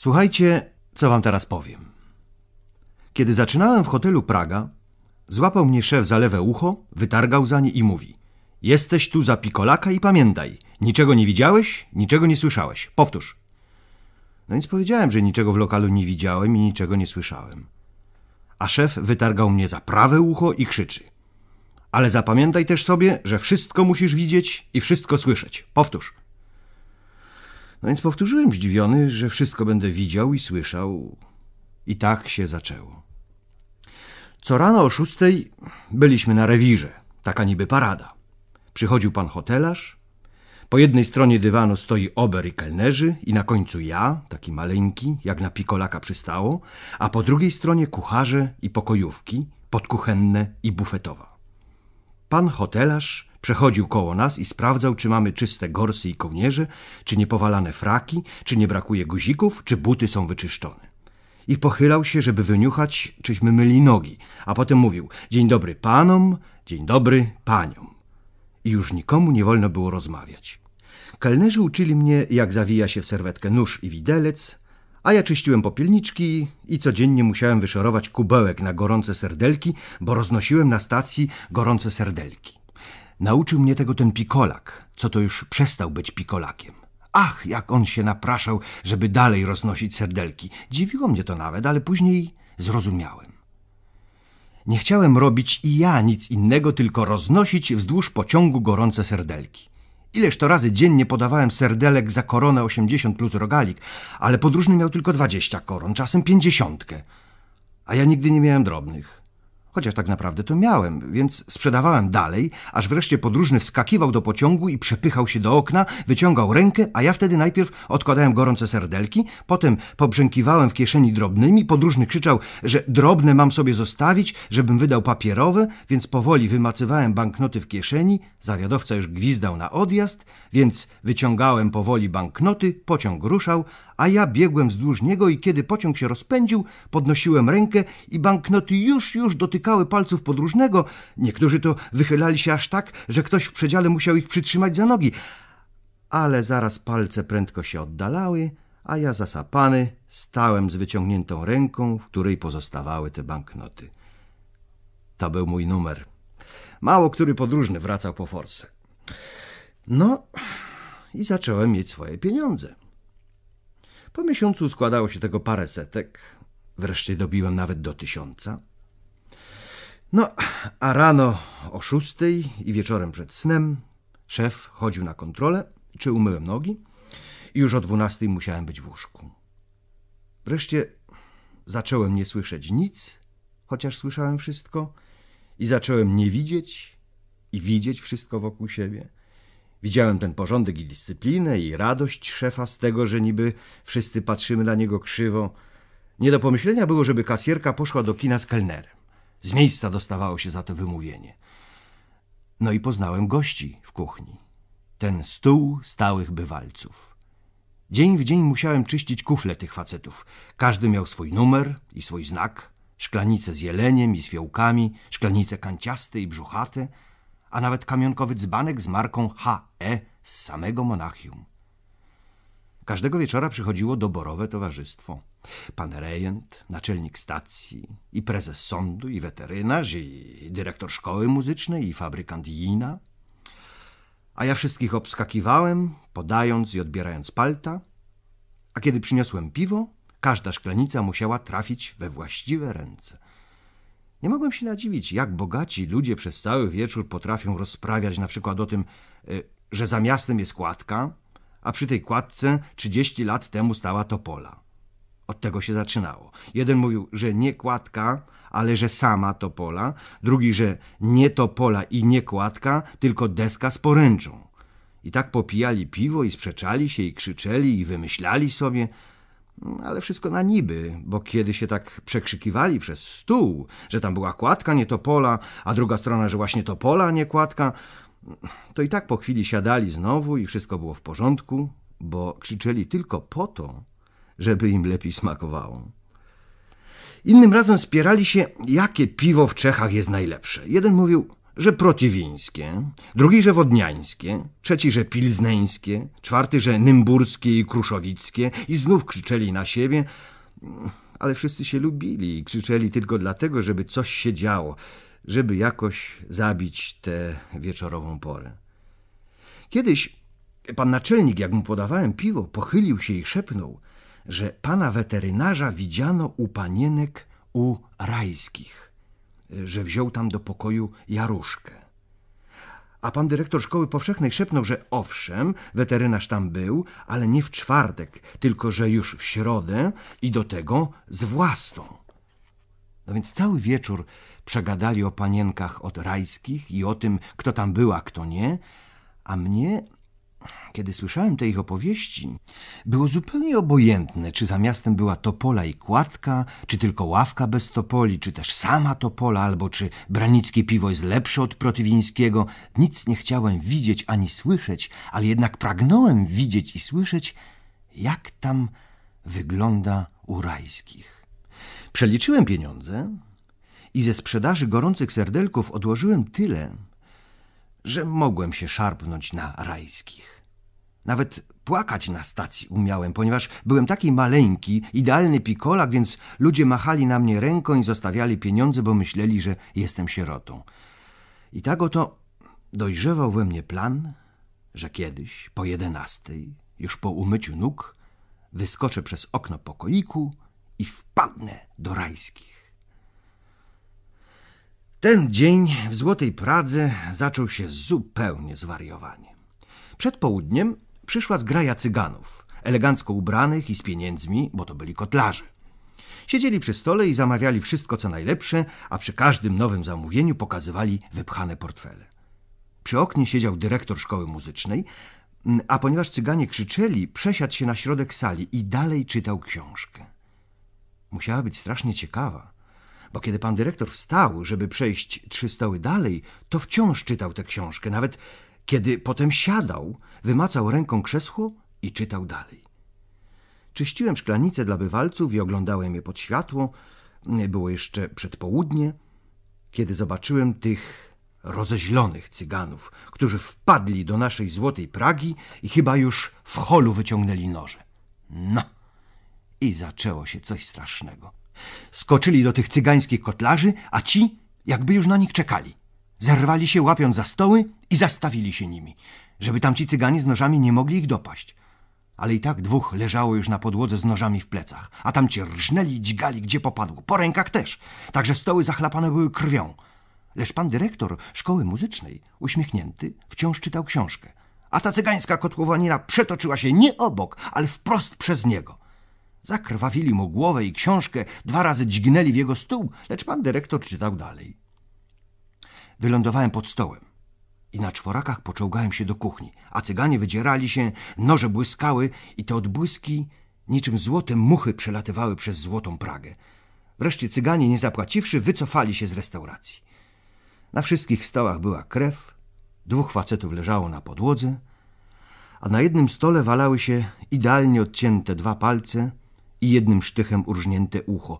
Słuchajcie, co wam teraz powiem. Kiedy zaczynałem w hotelu Praga, złapał mnie szef za lewe ucho, wytargał za nie i mówi: Jesteś tu za pikolaka i pamiętaj, niczego nie widziałeś, niczego nie słyszałeś. Powtórz. No więc powiedziałem, że niczego w lokalu nie widziałem i niczego nie słyszałem. A szef wytargał mnie za prawe ucho i krzyczy: Ale zapamiętaj też sobie, że wszystko musisz widzieć i wszystko słyszeć. Powtórz. No więc powtórzyłem zdziwiony, że wszystko będę widział i słyszał. I tak się zaczęło. Co rano o szóstej byliśmy na rewirze, taka niby parada. Przychodził pan hotelarz. Po jednej stronie dywanu stoi ober i kelnerzy i na końcu ja, taki maleńki, jak na pikolaka przystało, a po drugiej stronie kucharze i pokojówki, podkuchenne i bufetowa. Pan hotelarz Przechodził koło nas i sprawdzał, czy mamy czyste gorsy i kołnierze, czy niepowalane fraki, czy nie brakuje guzików, czy buty są wyczyszczone. I pochylał się, żeby wyniuchać, czyśmy myli nogi, a potem mówił: Dzień dobry panom, dzień dobry paniom. I już nikomu nie wolno było rozmawiać. Kelnerzy uczyli mnie, jak zawija się w serwetkę nóż i widelec, a ja czyściłem popielniczki i codziennie musiałem wyszorować kubełek na gorące serdelki, bo roznosiłem na stacji gorące serdelki. Nauczył mnie tego ten pikolak, co to już przestał być pikolakiem. Ach, jak on się napraszał, żeby dalej roznosić serdelki. Dziwiło mnie to nawet, ale później zrozumiałem. Nie chciałem robić i ja nic innego, tylko roznosić wzdłuż pociągu gorące serdelki. Ileż to razy dziennie podawałem serdelek za koronę 80 plus rogalik, ale podróżny miał tylko 20 koron, czasem pięćdziesiątkę. A ja nigdy nie miałem drobnych. Chociaż tak naprawdę to miałem, więc sprzedawałem dalej, aż wreszcie podróżny wskakiwał do pociągu i przepychał się do okna, wyciągał rękę, a ja wtedy najpierw odkładałem gorące serdelki, potem pobrzękiwałem w kieszeni drobnymi, podróżny krzyczał, że drobne mam sobie zostawić, żebym wydał papierowe, więc powoli wymacywałem banknoty w kieszeni, zawiadowca już gwizdał na odjazd, więc wyciągałem powoli banknoty, pociąg ruszał, a ja biegłem wzdłuż niego i kiedy pociąg się rozpędził, podnosiłem rękę i banknoty już, już dotykały palców podróżnego. Niektórzy to wychylali się aż tak, że ktoś w przedziale musiał ich przytrzymać za nogi. Ale zaraz palce prędko się oddalały, a ja zasapany stałem z wyciągniętą ręką, w której pozostawały te banknoty. To był mój numer. Mało który podróżny wracał po forsę. No i zacząłem mieć swoje pieniądze. Po miesiącu składało się tego parę setek. Wreszcie dobiłem nawet do tysiąca. No, a rano o szóstej i wieczorem przed snem szef chodził na kontrolę, czy umyłem nogi i już o dwunastej musiałem być w łóżku. Wreszcie zacząłem nie słyszeć nic, chociaż słyszałem wszystko i zacząłem nie widzieć i widzieć wszystko wokół siebie. Widziałem ten porządek i dyscyplinę i radość szefa z tego, że niby wszyscy patrzymy na niego krzywo. Nie do pomyślenia było, żeby kasjerka poszła do kina z kelnerem. Z miejsca dostawało się za to wymówienie. No i poznałem gości w kuchni. Ten stół stałych bywalców. Dzień w dzień musiałem czyścić kufle tych facetów. Każdy miał swój numer i swój znak. Szklanice z jeleniem i z fiołkami, szklanice kanciaste i brzuchate – a nawet kamionkowy dzbanek z marką HE z samego Monachium. Każdego wieczora przychodziło doborowe towarzystwo. Pan rejent, naczelnik stacji, i prezes sądu, i weterynarz, i dyrektor szkoły muzycznej, i fabrykant Jina. A ja wszystkich obskakiwałem, podając i odbierając palta, a kiedy przyniosłem piwo, każda szklanica musiała trafić we właściwe ręce. Nie mogłem się nadziwić, jak bogaci ludzie przez cały wieczór potrafią rozprawiać na przykład o tym, y, że za miastem jest kładka, a przy tej kładce 30 lat temu stała topola. Od tego się zaczynało. Jeden mówił, że nie kładka, ale że sama topola, drugi, że nie topola i nie kładka, tylko deska z poręczą. I tak popijali piwo i sprzeczali się i krzyczeli i wymyślali sobie – ale wszystko na niby, bo kiedy się tak przekrzykiwali przez stół, że tam była kładka, nie topola, a druga strona, że właśnie topola, a nie kładka, to i tak po chwili siadali znowu i wszystko było w porządku, bo krzyczeli tylko po to, żeby im lepiej smakowało. Innym razem spierali się, jakie piwo w Czechach jest najlepsze. Jeden mówił, że protywińskie, drugi, że wodniańskie, trzeci, że pilzneńskie, czwarty, że nymburskie i kruszowickie i znów krzyczeli na siebie, ale wszyscy się lubili i krzyczeli tylko dlatego, żeby coś się działo, żeby jakoś zabić tę wieczorową porę. Kiedyś pan naczelnik, jak mu podawałem piwo, pochylił się i szepnął, że pana weterynarza widziano u panienek u rajskich że wziął tam do pokoju Jaruszkę. A pan dyrektor szkoły powszechnej szepnął, że owszem, weterynarz tam był, ale nie w czwartek, tylko że już w środę i do tego z własną. No więc cały wieczór przegadali o panienkach od rajskich i o tym, kto tam była, kto nie, a mnie kiedy słyszałem te ich opowieści, było zupełnie obojętne, czy za miastem była topola i kładka, czy tylko ławka bez topoli, czy też sama topola, albo czy branickie piwo jest lepsze od protywińskiego. Nic nie chciałem widzieć ani słyszeć, ale jednak pragnąłem widzieć i słyszeć, jak tam wygląda rajskich. Przeliczyłem pieniądze i ze sprzedaży gorących serdelków odłożyłem tyle, że mogłem się szarpnąć na rajskich. Nawet płakać na stacji umiałem, ponieważ byłem taki maleńki, idealny pikolak, więc ludzie machali na mnie ręką i zostawiali pieniądze, bo myśleli, że jestem sierotą. I tak oto dojrzewał we mnie plan, że kiedyś, po jedenastej, już po umyciu nóg, wyskoczę przez okno pokoiku i wpadnę do rajskich. Ten dzień w Złotej Pradze zaczął się zupełnie zwariowanie. Przed południem przyszła zgraja cyganów, elegancko ubranych i z pieniędzmi, bo to byli kotlarze. Siedzieli przy stole i zamawiali wszystko co najlepsze, a przy każdym nowym zamówieniu pokazywali wypchane portfele. Przy oknie siedział dyrektor szkoły muzycznej, mm, a ponieważ cyganie krzyczeli, przesiadł się na środek sali i dalej czytał książkę. Musiała być strasznie ciekawa, bo kiedy pan dyrektor wstał, żeby przejść trzy stoły dalej, to wciąż czytał tę książkę, nawet kiedy potem siadał, wymacał ręką krzesło i czytał dalej. Czyściłem szklanice dla bywalców i oglądałem je pod światło. Było jeszcze przedpołudnie, kiedy zobaczyłem tych rozeźlonych cyganów, którzy wpadli do naszej złotej Pragi i chyba już w holu wyciągnęli noże. No! I zaczęło się coś strasznego. Skoczyli do tych cygańskich kotlarzy, a ci jakby już na nich czekali. Zerwali się, łapiąc za stoły i zastawili się nimi, żeby tamci cyganie z nożami nie mogli ich dopaść. Ale i tak dwóch leżało już na podłodze z nożami w plecach, a tamci rżnęli, dźgali gdzie popadło, po rękach też, także stoły zachlapane były krwią. Lecz pan dyrektor szkoły muzycznej, uśmiechnięty, wciąż czytał książkę, a ta cygańska kotłowanina przetoczyła się nie obok, ale wprost przez niego. Zakrwawili mu głowę i książkę, dwa razy dźgnęli w jego stół, lecz pan dyrektor czytał dalej wylądowałem pod stołem i na czworakach poczołgałem się do kuchni, a cyganie wydzierali się, noże błyskały i te odbłyski niczym złote muchy przelatywały przez złotą Pragę. Wreszcie cyganie, nie zapłaciwszy, wycofali się z restauracji. Na wszystkich stołach była krew, dwóch facetów leżało na podłodze, a na jednym stole walały się idealnie odcięte dwa palce i jednym sztychem urżnięte ucho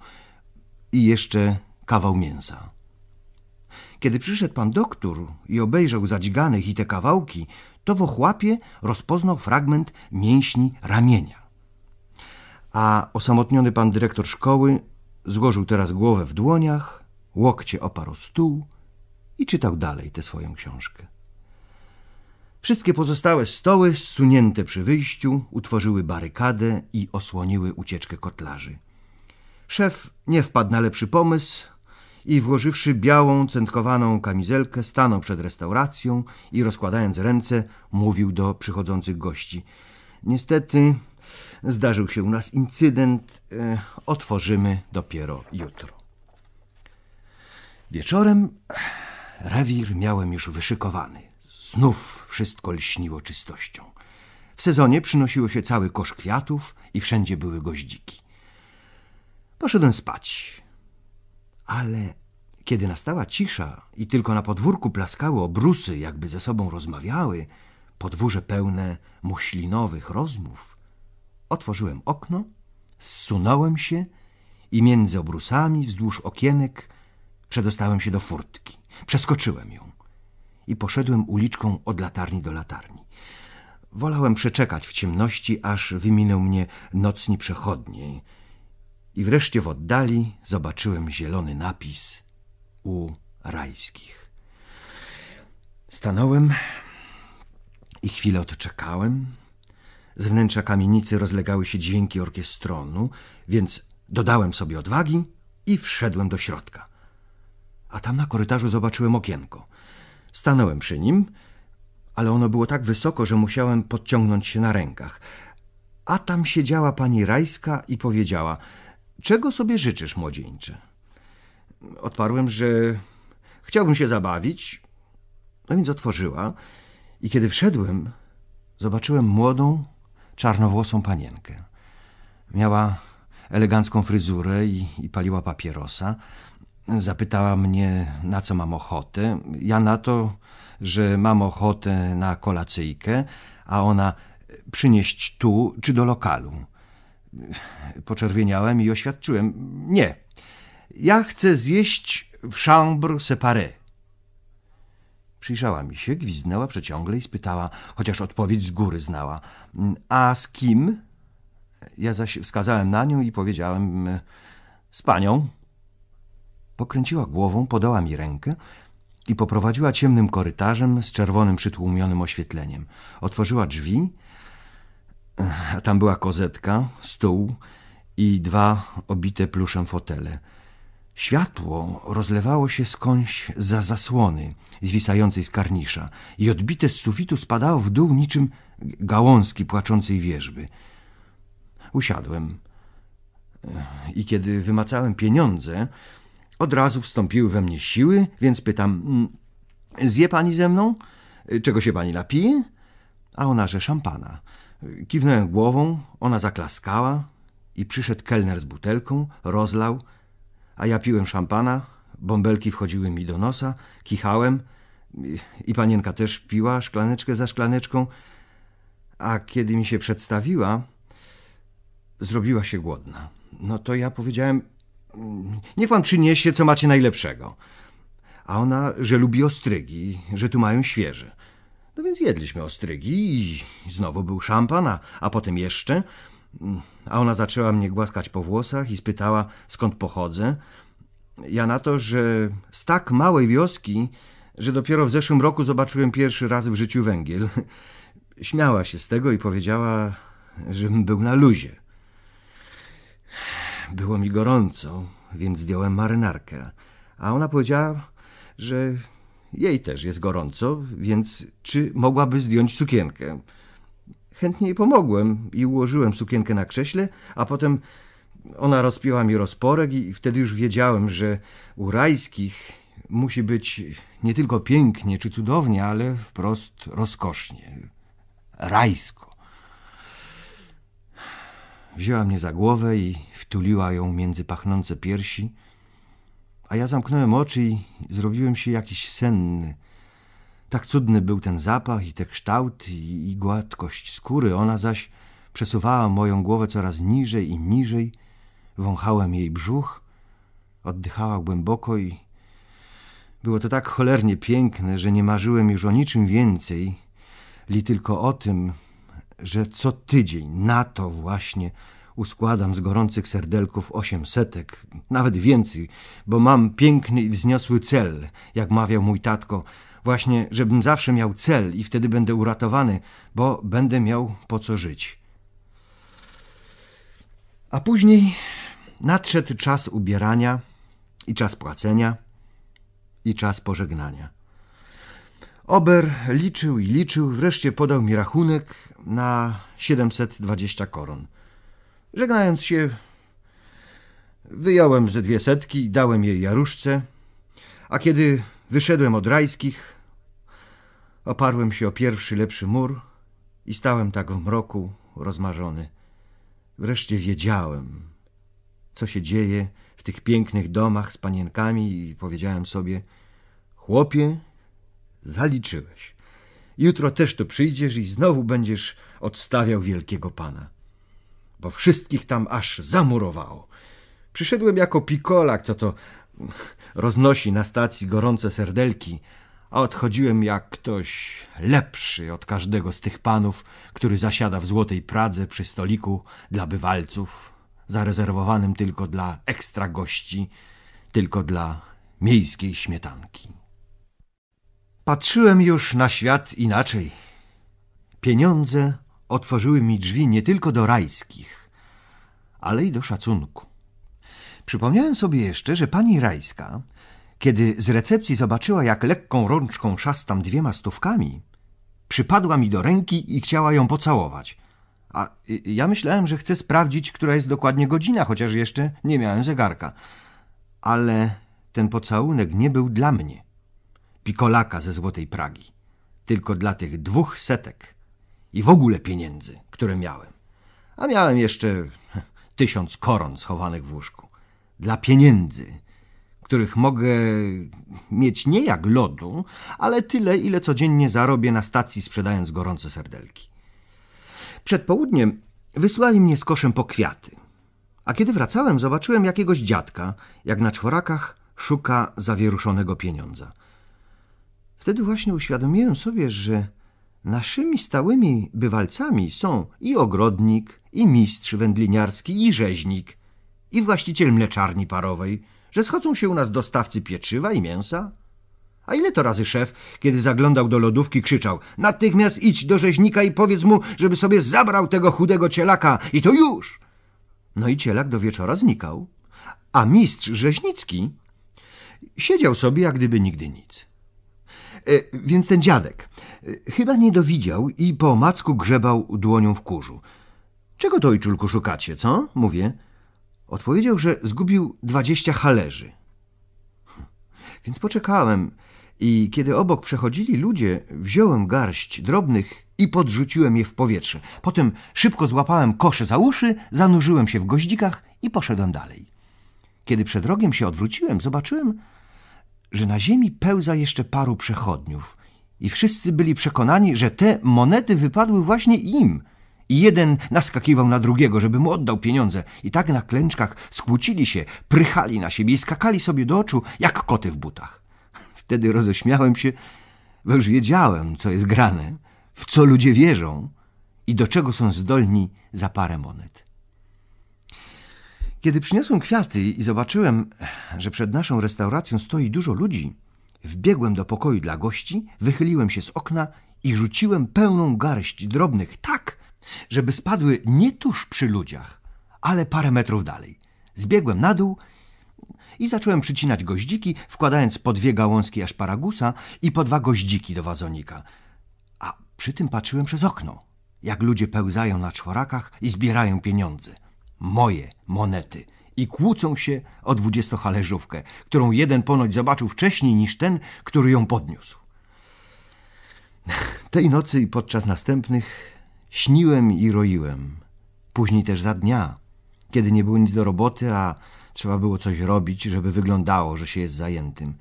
i jeszcze kawał mięsa. Kiedy przyszedł pan doktor i obejrzał zadźganych i te kawałki, to w ochłapie rozpoznał fragment mięśni ramienia. A osamotniony pan dyrektor szkoły złożył teraz głowę w dłoniach, łokcie oparł stół i czytał dalej tę swoją książkę. Wszystkie pozostałe stoły, zsunięte przy wyjściu, utworzyły barykadę i osłoniły ucieczkę kotlarzy. Szef nie wpadł na lepszy pomysł, i włożywszy białą, centkowaną kamizelkę, stanął przed restauracją i rozkładając ręce, mówił do przychodzących gości. Niestety zdarzył się u nas incydent, e, otworzymy dopiero jutro. Wieczorem rewir miałem już wyszykowany. Znów wszystko lśniło czystością. W sezonie przynosiło się cały kosz kwiatów i wszędzie były goździki. Poszedłem spać. Ale kiedy nastała cisza i tylko na podwórku plaskały obrusy, jakby ze sobą rozmawiały, podwórze pełne muślinowych rozmów, otworzyłem okno, zsunąłem się i między obrusami wzdłuż okienek przedostałem się do furtki. Przeskoczyłem ją i poszedłem uliczką od latarni do latarni. Wolałem przeczekać w ciemności, aż wyminął mnie nocni przechodniej, i wreszcie w oddali zobaczyłem zielony napis u rajskich. Stanąłem i chwilę odczekałem. Z wnętrza kamienicy rozlegały się dźwięki orkiestronu, więc dodałem sobie odwagi i wszedłem do środka. A tam na korytarzu zobaczyłem okienko. Stanąłem przy nim, ale ono było tak wysoko, że musiałem podciągnąć się na rękach. A tam siedziała pani Rajska i powiedziała – Czego sobie życzysz, młodzieńcze? Odparłem, że chciałbym się zabawić. No więc otworzyła i kiedy wszedłem, zobaczyłem młodą, czarnowłosą panienkę. Miała elegancką fryzurę i, i paliła papierosa. Zapytała mnie, na co mam ochotę. Ja na to, że mam ochotę na kolacyjkę, a ona przynieść tu czy do lokalu. Poczerwieniałem i oświadczyłem. Nie. Ja chcę zjeść w chambre séparée. Przyjrzała mi się, gwizdnęła przeciągle i spytała, chociaż odpowiedź z góry znała. Mm, A z kim? Ja zaś wskazałem na nią i powiedziałem mm, z panią. Pokręciła głową, podała mi rękę i poprowadziła ciemnym korytarzem z czerwonym przytłumionym oświetleniem. Otworzyła drzwi tam była kozetka, stół i dwa obite pluszem fotele. Światło rozlewało się skądś za zasłony zwisającej z karnisza i odbite z sufitu spadało w dół niczym gałązki płaczącej wierzby. Usiadłem i kiedy wymacałem pieniądze, od razu wstąpiły we mnie siły, więc pytam mm, – zje pani ze mną? Czego się pani napije? A ona, że szampana – Kiwnąłem głową, ona zaklaskała i przyszedł kelner z butelką, rozlał, a ja piłem szampana, bąbelki wchodziły mi do nosa, kichałem i panienka też piła szklaneczkę za szklaneczką, a kiedy mi się przedstawiła, zrobiła się głodna. No to ja powiedziałem, niech pan przyniesie, co macie najlepszego. A ona, że lubi ostrygi, że tu mają świeże. No więc jedliśmy ostrygi i znowu był szampan, a, a potem jeszcze. A ona zaczęła mnie głaskać po włosach i spytała, skąd pochodzę. Ja na to, że z tak małej wioski, że dopiero w zeszłym roku zobaczyłem pierwszy raz w życiu węgiel. Śmiała się z tego i powiedziała, żebym był na luzie. Było mi gorąco, więc zdjąłem marynarkę. A ona powiedziała, że jej też jest gorąco, więc czy mogłaby zdjąć sukienkę? Chętnie jej pomogłem i ułożyłem sukienkę na krześle, a potem ona rozpięła mi rozporek i wtedy już wiedziałem, że u rajskich musi być nie tylko pięknie czy cudownie, ale wprost rozkosznie. Rajsko. Wzięła mnie za głowę i wtuliła ją między pachnące piersi. A ja zamknąłem oczy i zrobiłem się jakiś senny. Tak cudny był ten zapach i te kształty i, i gładkość skóry. Ona zaś przesuwała moją głowę coraz niżej i niżej. Wąchałem jej brzuch, oddychała głęboko i było to tak cholernie piękne, że nie marzyłem już o niczym więcej, li tylko o tym, że co tydzień na to właśnie uskładam z gorących serdelków setek, nawet więcej, bo mam piękny i wzniosły cel, jak mawiał mój tatko, właśnie, żebym zawsze miał cel i wtedy będę uratowany, bo będę miał po co żyć. A później nadszedł czas ubierania i czas płacenia i czas pożegnania. Ober liczył i liczył, wreszcie podał mi rachunek na 720 koron – Żegnając się, wyjąłem ze dwie setki i dałem jej Jaruszce, a kiedy wyszedłem od rajskich, oparłem się o pierwszy lepszy mur i stałem tak w mroku, rozmarzony. Wreszcie wiedziałem, co się dzieje w tych pięknych domach z panienkami i powiedziałem sobie, chłopie, zaliczyłeś. Jutro też tu przyjdziesz i znowu będziesz odstawiał wielkiego pana bo wszystkich tam aż zamurowało. Przyszedłem jako pikolak, co to roznosi na stacji gorące serdelki, a odchodziłem jak ktoś lepszy od każdego z tych panów, który zasiada w złotej Pradze przy stoliku dla bywalców, zarezerwowanym tylko dla ekstra gości, tylko dla miejskiej śmietanki. Patrzyłem już na świat inaczej. Pieniądze otworzyły mi drzwi nie tylko do rajskich, ale i do szacunku. Przypomniałem sobie jeszcze, że pani rajska, kiedy z recepcji zobaczyła, jak lekką rączką szastam dwiema stówkami, przypadła mi do ręki i chciała ją pocałować. A y, ja myślałem, że chcę sprawdzić, która jest dokładnie godzina, chociaż jeszcze nie miałem zegarka. Ale ten pocałunek nie był dla mnie, pikolaka ze Złotej Pragi, tylko dla tych dwóch setek – i w ogóle pieniędzy, które miałem. A miałem jeszcze tysiąc koron schowanych w łóżku. Dla pieniędzy, których mogę mieć nie jak lodu, ale tyle, ile codziennie zarobię na stacji sprzedając gorące serdelki. Przed południem wysłali mnie z koszem po kwiaty. A kiedy wracałem, zobaczyłem jakiegoś dziadka, jak na czworakach szuka zawieruszonego pieniądza. Wtedy właśnie uświadomiłem sobie, że Naszymi stałymi bywalcami są i ogrodnik, i mistrz wędliniarski, i rzeźnik, i właściciel mleczarni parowej, że schodzą się u nas dostawcy pieczywa i mięsa. A ile to razy szef, kiedy zaglądał do lodówki, krzyczał – natychmiast idź do rzeźnika i powiedz mu, żeby sobie zabrał tego chudego cielaka i to już! No i cielak do wieczora znikał, a mistrz rzeźnicki siedział sobie jak gdyby nigdy nic. E, więc ten dziadek Y, chyba nie dowidział i po macku grzebał dłonią w kurzu. Czego to, ojczulku, szukacie, co? Mówię. Odpowiedział, że zgubił dwadzieścia halerzy. Więc poczekałem i kiedy obok przechodzili ludzie, wziąłem garść drobnych i podrzuciłem je w powietrze. Potem szybko złapałem kosze za uszy, zanurzyłem się w goździkach i poszedłem dalej. Kiedy przed rogiem się odwróciłem, zobaczyłem, że na ziemi pełza jeszcze paru przechodniów. I wszyscy byli przekonani, że te monety wypadły właśnie im. I jeden naskakiwał na drugiego, żeby mu oddał pieniądze. I tak na klęczkach skłócili się, prychali na siebie i skakali sobie do oczu, jak koty w butach. Wtedy roześmiałem się, bo już wiedziałem, co jest grane, w co ludzie wierzą i do czego są zdolni za parę monet. Kiedy przyniosłem kwiaty i zobaczyłem, że przed naszą restauracją stoi dużo ludzi, Wbiegłem do pokoju dla gości, wychyliłem się z okna i rzuciłem pełną garść drobnych tak, żeby spadły nie tuż przy ludziach, ale parę metrów dalej. Zbiegłem na dół i zacząłem przycinać goździki, wkładając po dwie gałązki aszparagusa i po dwa goździki do wazonika. A przy tym patrzyłem przez okno, jak ludzie pełzają na czworakach i zbierają pieniądze. Moje monety – i kłócą się o dwudziestochależówkę, którą jeden ponoć zobaczył wcześniej niż ten, który ją podniósł. Tej nocy i podczas następnych śniłem i roiłem. Później też za dnia, kiedy nie było nic do roboty, a trzeba było coś robić, żeby wyglądało, że się jest zajętym.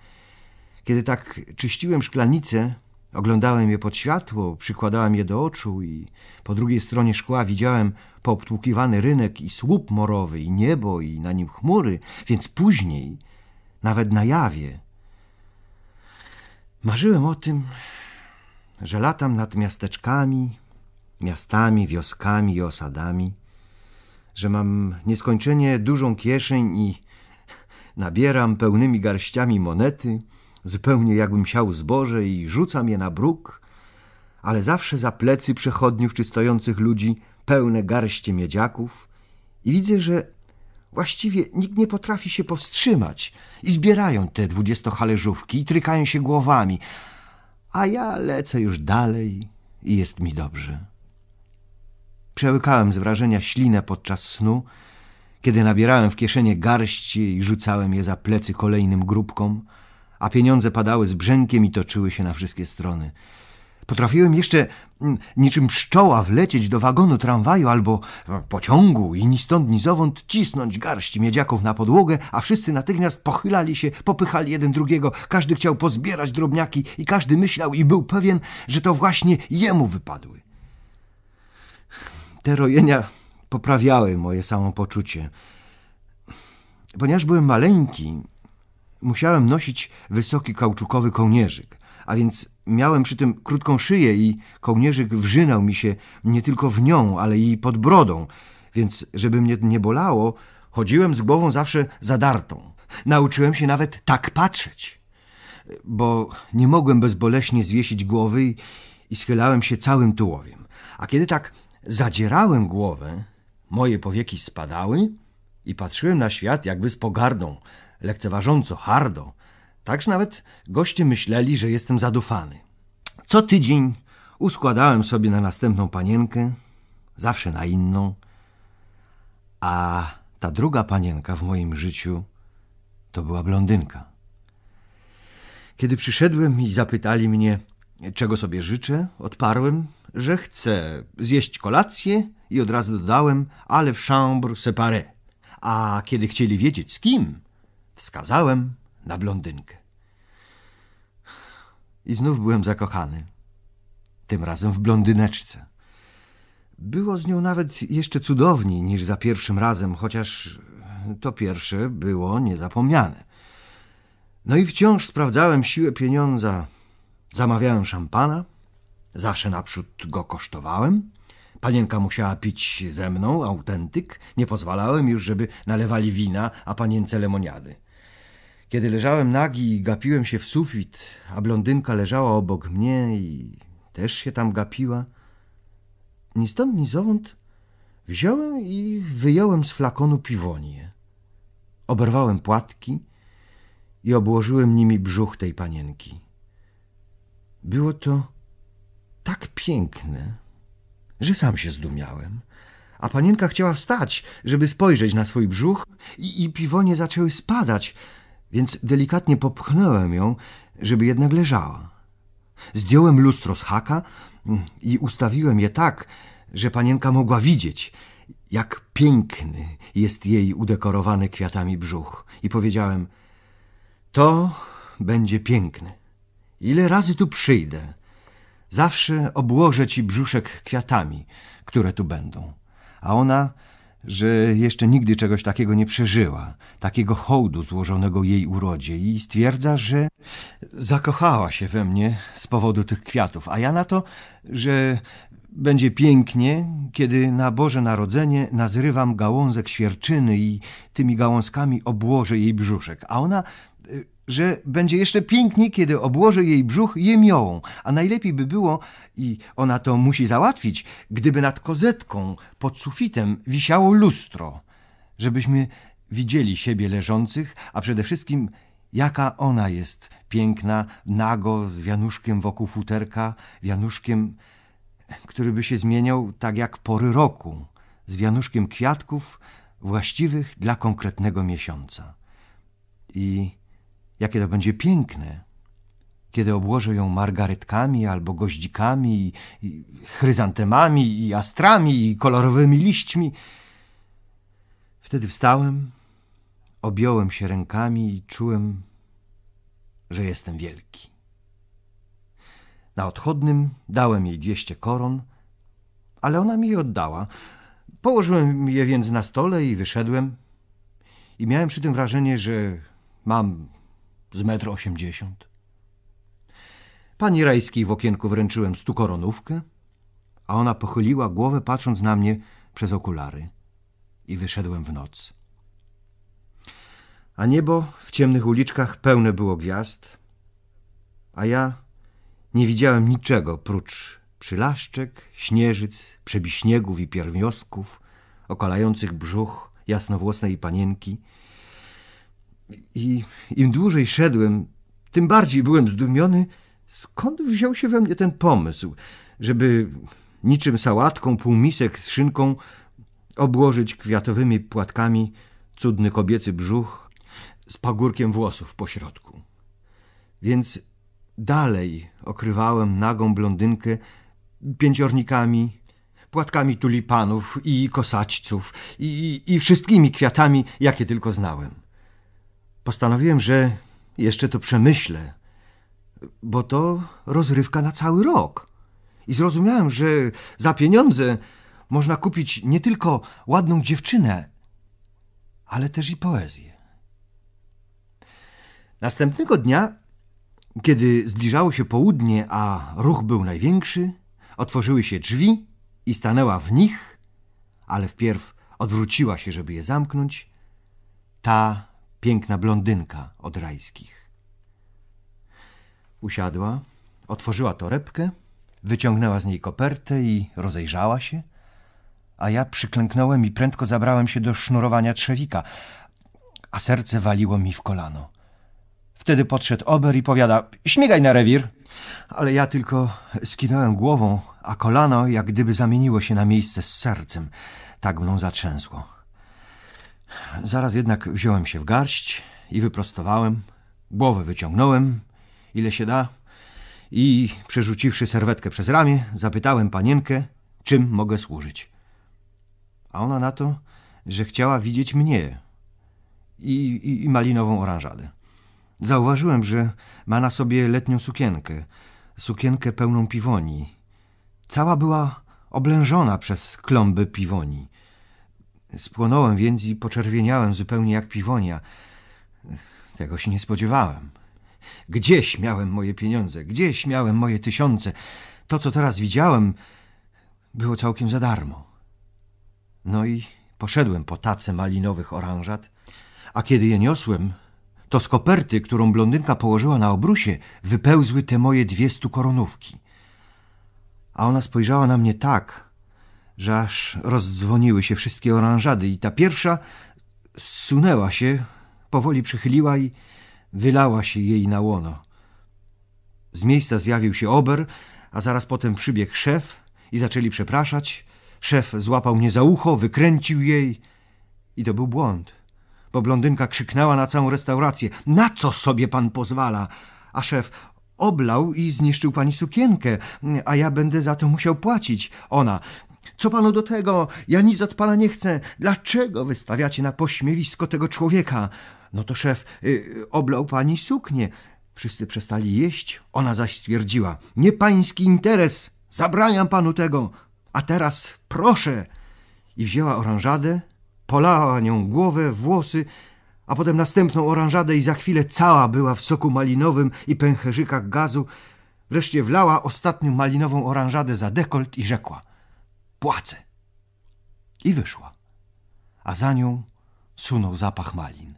Kiedy tak czyściłem szklanicę, Oglądałem je pod światło, przykładałem je do oczu i po drugiej stronie szkła widziałem poobtłukiwany rynek i słup morowy, i niebo, i na nim chmury, więc później, nawet na jawie, marzyłem o tym, że latam nad miasteczkami, miastami, wioskami i osadami, że mam nieskończenie dużą kieszeń i nabieram pełnymi garściami monety – zupełnie jakbym siał zboże i rzucam je na bruk, ale zawsze za plecy przechodniów czy stojących ludzi pełne garście miedziaków i widzę, że właściwie nikt nie potrafi się powstrzymać i zbierają te dwudziestochależówki i trykają się głowami, a ja lecę już dalej i jest mi dobrze. Przełykałem z wrażenia ślinę podczas snu, kiedy nabierałem w kieszenie garści i rzucałem je za plecy kolejnym grupkom – a pieniądze padały z brzękiem i toczyły się na wszystkie strony. Potrafiłem jeszcze mm, niczym pszczoła wlecieć do wagonu tramwaju albo pociągu i ni stąd, ni zowąd cisnąć garść miedziaków na podłogę, a wszyscy natychmiast pochylali się, popychali jeden drugiego, każdy chciał pozbierać drobniaki i każdy myślał i był pewien, że to właśnie jemu wypadły. Te rojenia poprawiały moje samopoczucie. Ponieważ byłem maleńki, Musiałem nosić wysoki kauczukowy kołnierzyk, a więc miałem przy tym krótką szyję i kołnierzyk wrzynał mi się nie tylko w nią, ale i pod brodą, więc żeby mnie nie bolało, chodziłem z głową zawsze zadartą. Nauczyłem się nawet tak patrzeć, bo nie mogłem bezboleśnie zwiesić głowy i, i schylałem się całym tułowiem. A kiedy tak zadzierałem głowę, moje powieki spadały i patrzyłem na świat jakby z pogardą, lekceważąco, hardo, tak że nawet goście myśleli, że jestem zadufany. Co tydzień uskładałem sobie na następną panienkę, zawsze na inną, a ta druga panienka w moim życiu to była blondynka. Kiedy przyszedłem i zapytali mnie, czego sobie życzę, odparłem, że chcę zjeść kolację i od razu dodałem, ale w chambre séparée. A kiedy chcieli wiedzieć z kim, Wskazałem na blondynkę. I znów byłem zakochany. Tym razem w blondyneczce. Było z nią nawet jeszcze cudowniej niż za pierwszym razem, chociaż to pierwsze było niezapomniane. No i wciąż sprawdzałem siłę pieniądza. Zamawiałem szampana, zawsze naprzód go kosztowałem. Panienka musiała pić ze mną, autentyk. Nie pozwalałem już, żeby nalewali wina, a panience lemoniady. Kiedy leżałem nagi i gapiłem się w sufit, a blondynka leżała obok mnie i też się tam gapiła, ni stąd, ni zowąd wziąłem i wyjąłem z flakonu piwonię. Oberwałem płatki i obłożyłem nimi brzuch tej panienki. Było to tak piękne, że sam się zdumiałem. A panienka chciała wstać, żeby spojrzeć na swój brzuch i, i piwonie zaczęły spadać – więc delikatnie popchnąłem ją, żeby jednak leżała. Zdjąłem lustro z haka mm, i ustawiłem je tak, że panienka mogła widzieć, jak piękny jest jej udekorowany kwiatami brzuch. I powiedziałem: To będzie piękne. Ile razy tu przyjdę, zawsze obłożę ci brzuszek kwiatami, które tu będą. A ona że jeszcze nigdy czegoś takiego nie przeżyła, takiego hołdu złożonego jej urodzie i stwierdza, że zakochała się we mnie z powodu tych kwiatów, a ja na to, że będzie pięknie, kiedy na Boże Narodzenie nazrywam gałązek świerczyny i tymi gałązkami obłożę jej brzuszek, a ona y, że będzie jeszcze piękniej, kiedy obłożę jej brzuch jemiołą, a najlepiej by było, i ona to musi załatwić, gdyby nad kozetką pod sufitem wisiało lustro, żebyśmy widzieli siebie leżących, a przede wszystkim jaka ona jest piękna, nago, z wianuszkiem wokół futerka, wianuszkiem, który by się zmieniał tak jak pory roku, z wianuszkiem kwiatków właściwych dla konkretnego miesiąca. I Jakie to będzie piękne, kiedy obłożę ją margarytkami, albo goździkami, i chryzantemami, i astrami, i kolorowymi liśćmi. Wtedy wstałem, objąłem się rękami i czułem, że jestem wielki. Na odchodnym dałem jej dwieście koron, ale ona mi je oddała. Położyłem je więc na stole i wyszedłem. I miałem przy tym wrażenie, że mam z metr osiemdziesiąt. Pani Rajskiej w okienku wręczyłem stukoronówkę, a ona pochyliła głowę, patrząc na mnie przez okulary. I wyszedłem w noc. A niebo w ciemnych uliczkach pełne było gwiazd, a ja nie widziałem niczego prócz przylaszczek, śnieżyc, przebiśniegów i pierwiosków, okalających brzuch jasnowłosnej panienki, i im dłużej szedłem, tym bardziej byłem zdumiony, skąd wziął się we mnie ten pomysł, żeby niczym sałatką półmisek z szynką obłożyć kwiatowymi płatkami cudny kobiecy brzuch z pagórkiem włosów po środku. Więc dalej okrywałem nagą blondynkę pięciornikami, płatkami tulipanów i kosaćców i, i wszystkimi kwiatami, jakie tylko znałem. Postanowiłem, że jeszcze to przemyślę, bo to rozrywka na cały rok. I zrozumiałem, że za pieniądze można kupić nie tylko ładną dziewczynę, ale też i poezję. Następnego dnia, kiedy zbliżało się południe, a ruch był największy, otworzyły się drzwi i stanęła w nich, ale wpierw odwróciła się, żeby je zamknąć, ta piękna blondynka od rajskich. Usiadła, otworzyła torebkę, wyciągnęła z niej kopertę i rozejrzała się, a ja przyklęknąłem i prędko zabrałem się do sznurowania trzewika, a serce waliło mi w kolano. Wtedy podszedł Ober i powiada – śmigaj na rewir! Ale ja tylko skinąłem głową, a kolano jak gdyby zamieniło się na miejsce z sercem. Tak mną zatrzęsło. Zaraz jednak wziąłem się w garść i wyprostowałem, głowę wyciągnąłem, ile się da, i przerzuciwszy serwetkę przez ramię, zapytałem panienkę, czym mogę służyć. A ona na to, że chciała widzieć mnie i, i, i malinową oranżadę. Zauważyłem, że ma na sobie letnią sukienkę, sukienkę pełną piwoni. Cała była oblężona przez klomby piwoni. Spłonąłem więc i poczerwieniałem zupełnie jak piwonia. Tego się nie spodziewałem. Gdzieś miałem moje pieniądze, gdzieś miałem moje tysiące. To, co teraz widziałem, było całkiem za darmo. No i poszedłem po tace malinowych oranżat, a kiedy je niosłem, to z koperty, którą blondynka położyła na obrusie, wypełzły te moje dwie stukoronówki. koronówki. A ona spojrzała na mnie tak, że aż rozdzwoniły się wszystkie oranżady i ta pierwsza zsunęła się, powoli przychyliła i wylała się jej na łono. Z miejsca zjawił się ober, a zaraz potem przybiegł szef i zaczęli przepraszać. Szef złapał mnie za ucho, wykręcił jej i to był błąd, bo blondynka krzyknęła na całą restaurację. Na co sobie pan pozwala? A szef oblał i zniszczył pani sukienkę, a ja będę za to musiał płacić. Ona, co panu do tego? Ja nic od pana nie chcę. Dlaczego wystawiacie na pośmiewisko tego człowieka? No to szef, y, oblał pani suknię. Wszyscy przestali jeść, ona zaś stwierdziła: Nie pański interes, zabraniam panu tego, a teraz proszę. I wzięła oranżadę, polała nią głowę, włosy, a potem następną oranżadę i za chwilę cała była w soku malinowym i pęcherzykach gazu. Wreszcie wlała ostatnią malinową oranżadę za dekolt i rzekła – płacę. I wyszła, a za nią sunął zapach malin.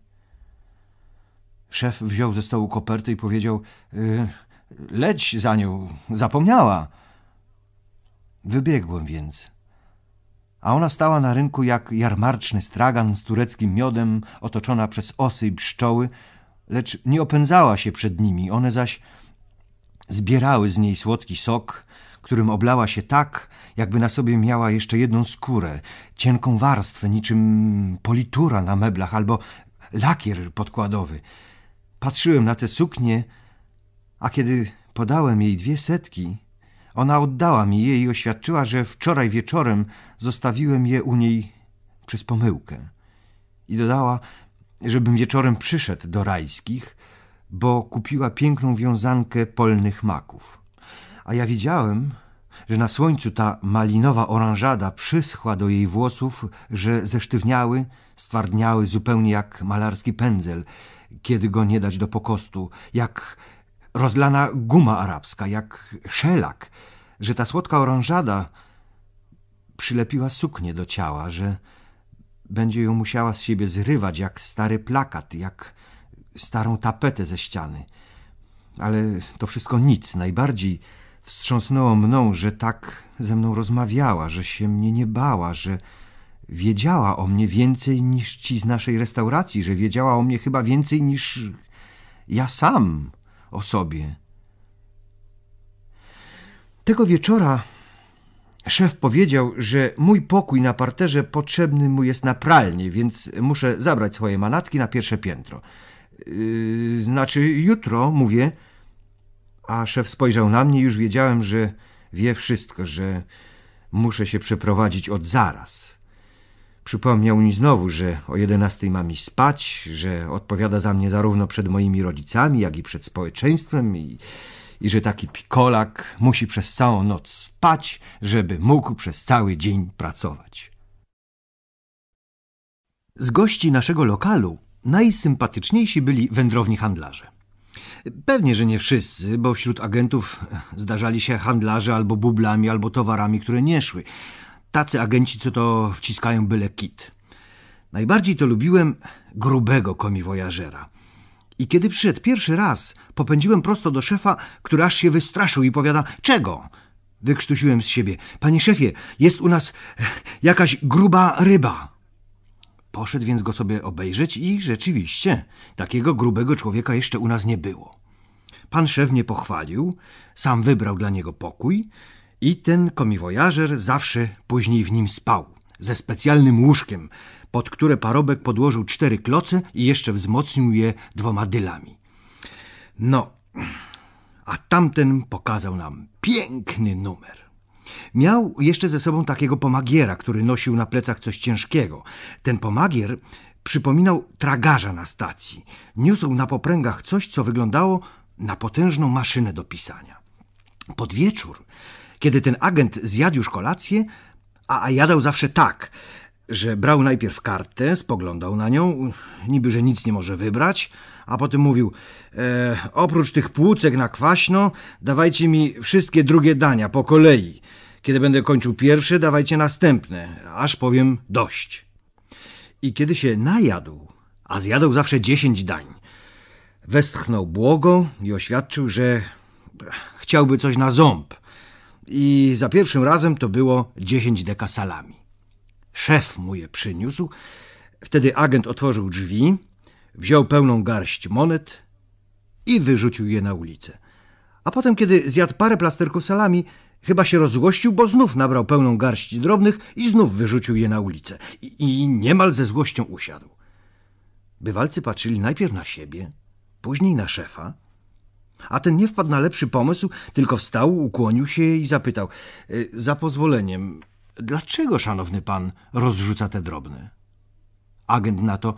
Szef wziął ze stołu kopertę i powiedział y, Leć za nią, zapomniała. Wybiegłem więc. A ona stała na rynku jak jarmarczny stragan z tureckim miodem, otoczona przez osy i pszczoły, lecz nie opędzała się przed nimi. One zaś zbierały z niej słodki sok, którym oblała się tak, jakby na sobie miała jeszcze jedną skórę, cienką warstwę, niczym politura na meblach albo lakier podkładowy. Patrzyłem na te suknie, a kiedy podałem jej dwie setki, ona oddała mi je i oświadczyła, że wczoraj wieczorem zostawiłem je u niej przez pomyłkę. I dodała, żebym wieczorem przyszedł do rajskich, bo kupiła piękną wiązankę polnych maków. A ja widziałem, że na słońcu ta malinowa oranżada przyschła do jej włosów, że zesztywniały, stwardniały zupełnie jak malarski pędzel, kiedy go nie dać do pokostu, jak rozlana guma arabska, jak szelak, że ta słodka oranżada przylepiła suknię do ciała, że będzie ją musiała z siebie zrywać jak stary plakat, jak starą tapetę ze ściany. Ale to wszystko nic, najbardziej Wstrząsnęło mną, że tak ze mną rozmawiała, że się mnie nie bała, że wiedziała o mnie więcej niż ci z naszej restauracji, że wiedziała o mnie chyba więcej niż ja sam o sobie. Tego wieczora szef powiedział, że mój pokój na parterze potrzebny mu jest na pralnię, więc muszę zabrać swoje manatki na pierwsze piętro. Yy, znaczy jutro, mówię, a szef spojrzał na mnie, już wiedziałem, że wie wszystko, że muszę się przeprowadzić od zaraz. Przypomniał mi znowu, że o 11 mam iść spać, że odpowiada za mnie zarówno przed moimi rodzicami, jak i przed społeczeństwem i, i że taki pikolak musi przez całą noc spać, żeby mógł przez cały dzień pracować. Z gości naszego lokalu najsympatyczniejsi byli wędrowni handlarze. Pewnie, że nie wszyscy, bo wśród agentów zdarzali się handlarze albo bublami, albo towarami, które nie szły. Tacy agenci, co to wciskają byle kit. Najbardziej to lubiłem grubego komiwojażera. I kiedy przyszedł pierwszy raz, popędziłem prosto do szefa, który aż się wystraszył i powiada: Czego? Wykrztusiłem z siebie: Panie szefie, jest u nas jakaś gruba ryba. Poszedł więc go sobie obejrzeć i rzeczywiście, takiego grubego człowieka jeszcze u nas nie było. Pan szef mnie pochwalił, sam wybrał dla niego pokój i ten komiwojażer zawsze później w nim spał, ze specjalnym łóżkiem, pod które parobek podłożył cztery kloce i jeszcze wzmocnił je dwoma dylami. No, a tamten pokazał nam piękny numer. Miał jeszcze ze sobą takiego pomagiera, który nosił na plecach coś ciężkiego. Ten pomagier przypominał tragarza na stacji. Niósł na popręgach coś, co wyglądało na potężną maszynę do pisania. Pod wieczór, kiedy ten agent zjadł już kolację, a, a jadał zawsze tak, że brał najpierw kartę, spoglądał na nią, niby że nic nie może wybrać, a potem mówił: e, Oprócz tych płucek na kwaśno, dawajcie mi wszystkie drugie dania po kolei. Kiedy będę kończył pierwsze, dawajcie następne, aż powiem dość. I kiedy się najadł, a zjadł zawsze dziesięć dań, westchnął błogo i oświadczył, że chciałby coś na ząb. I za pierwszym razem to było dziesięć deka salami. Szef mu je przyniósł. Wtedy agent otworzył drzwi, wziął pełną garść monet i wyrzucił je na ulicę. A potem, kiedy zjadł parę plasterków salami, Chyba się rozgłościł, bo znów nabrał pełną garść drobnych i znów wyrzucił je na ulicę. I, i niemal ze złością usiadł. Bywalcy patrzyli najpierw na siebie, później na szefa, a ten nie wpadł na lepszy pomysł, tylko wstał, ukłonił się i zapytał: y, Za pozwoleniem, dlaczego szanowny pan rozrzuca te drobne? Agent na to: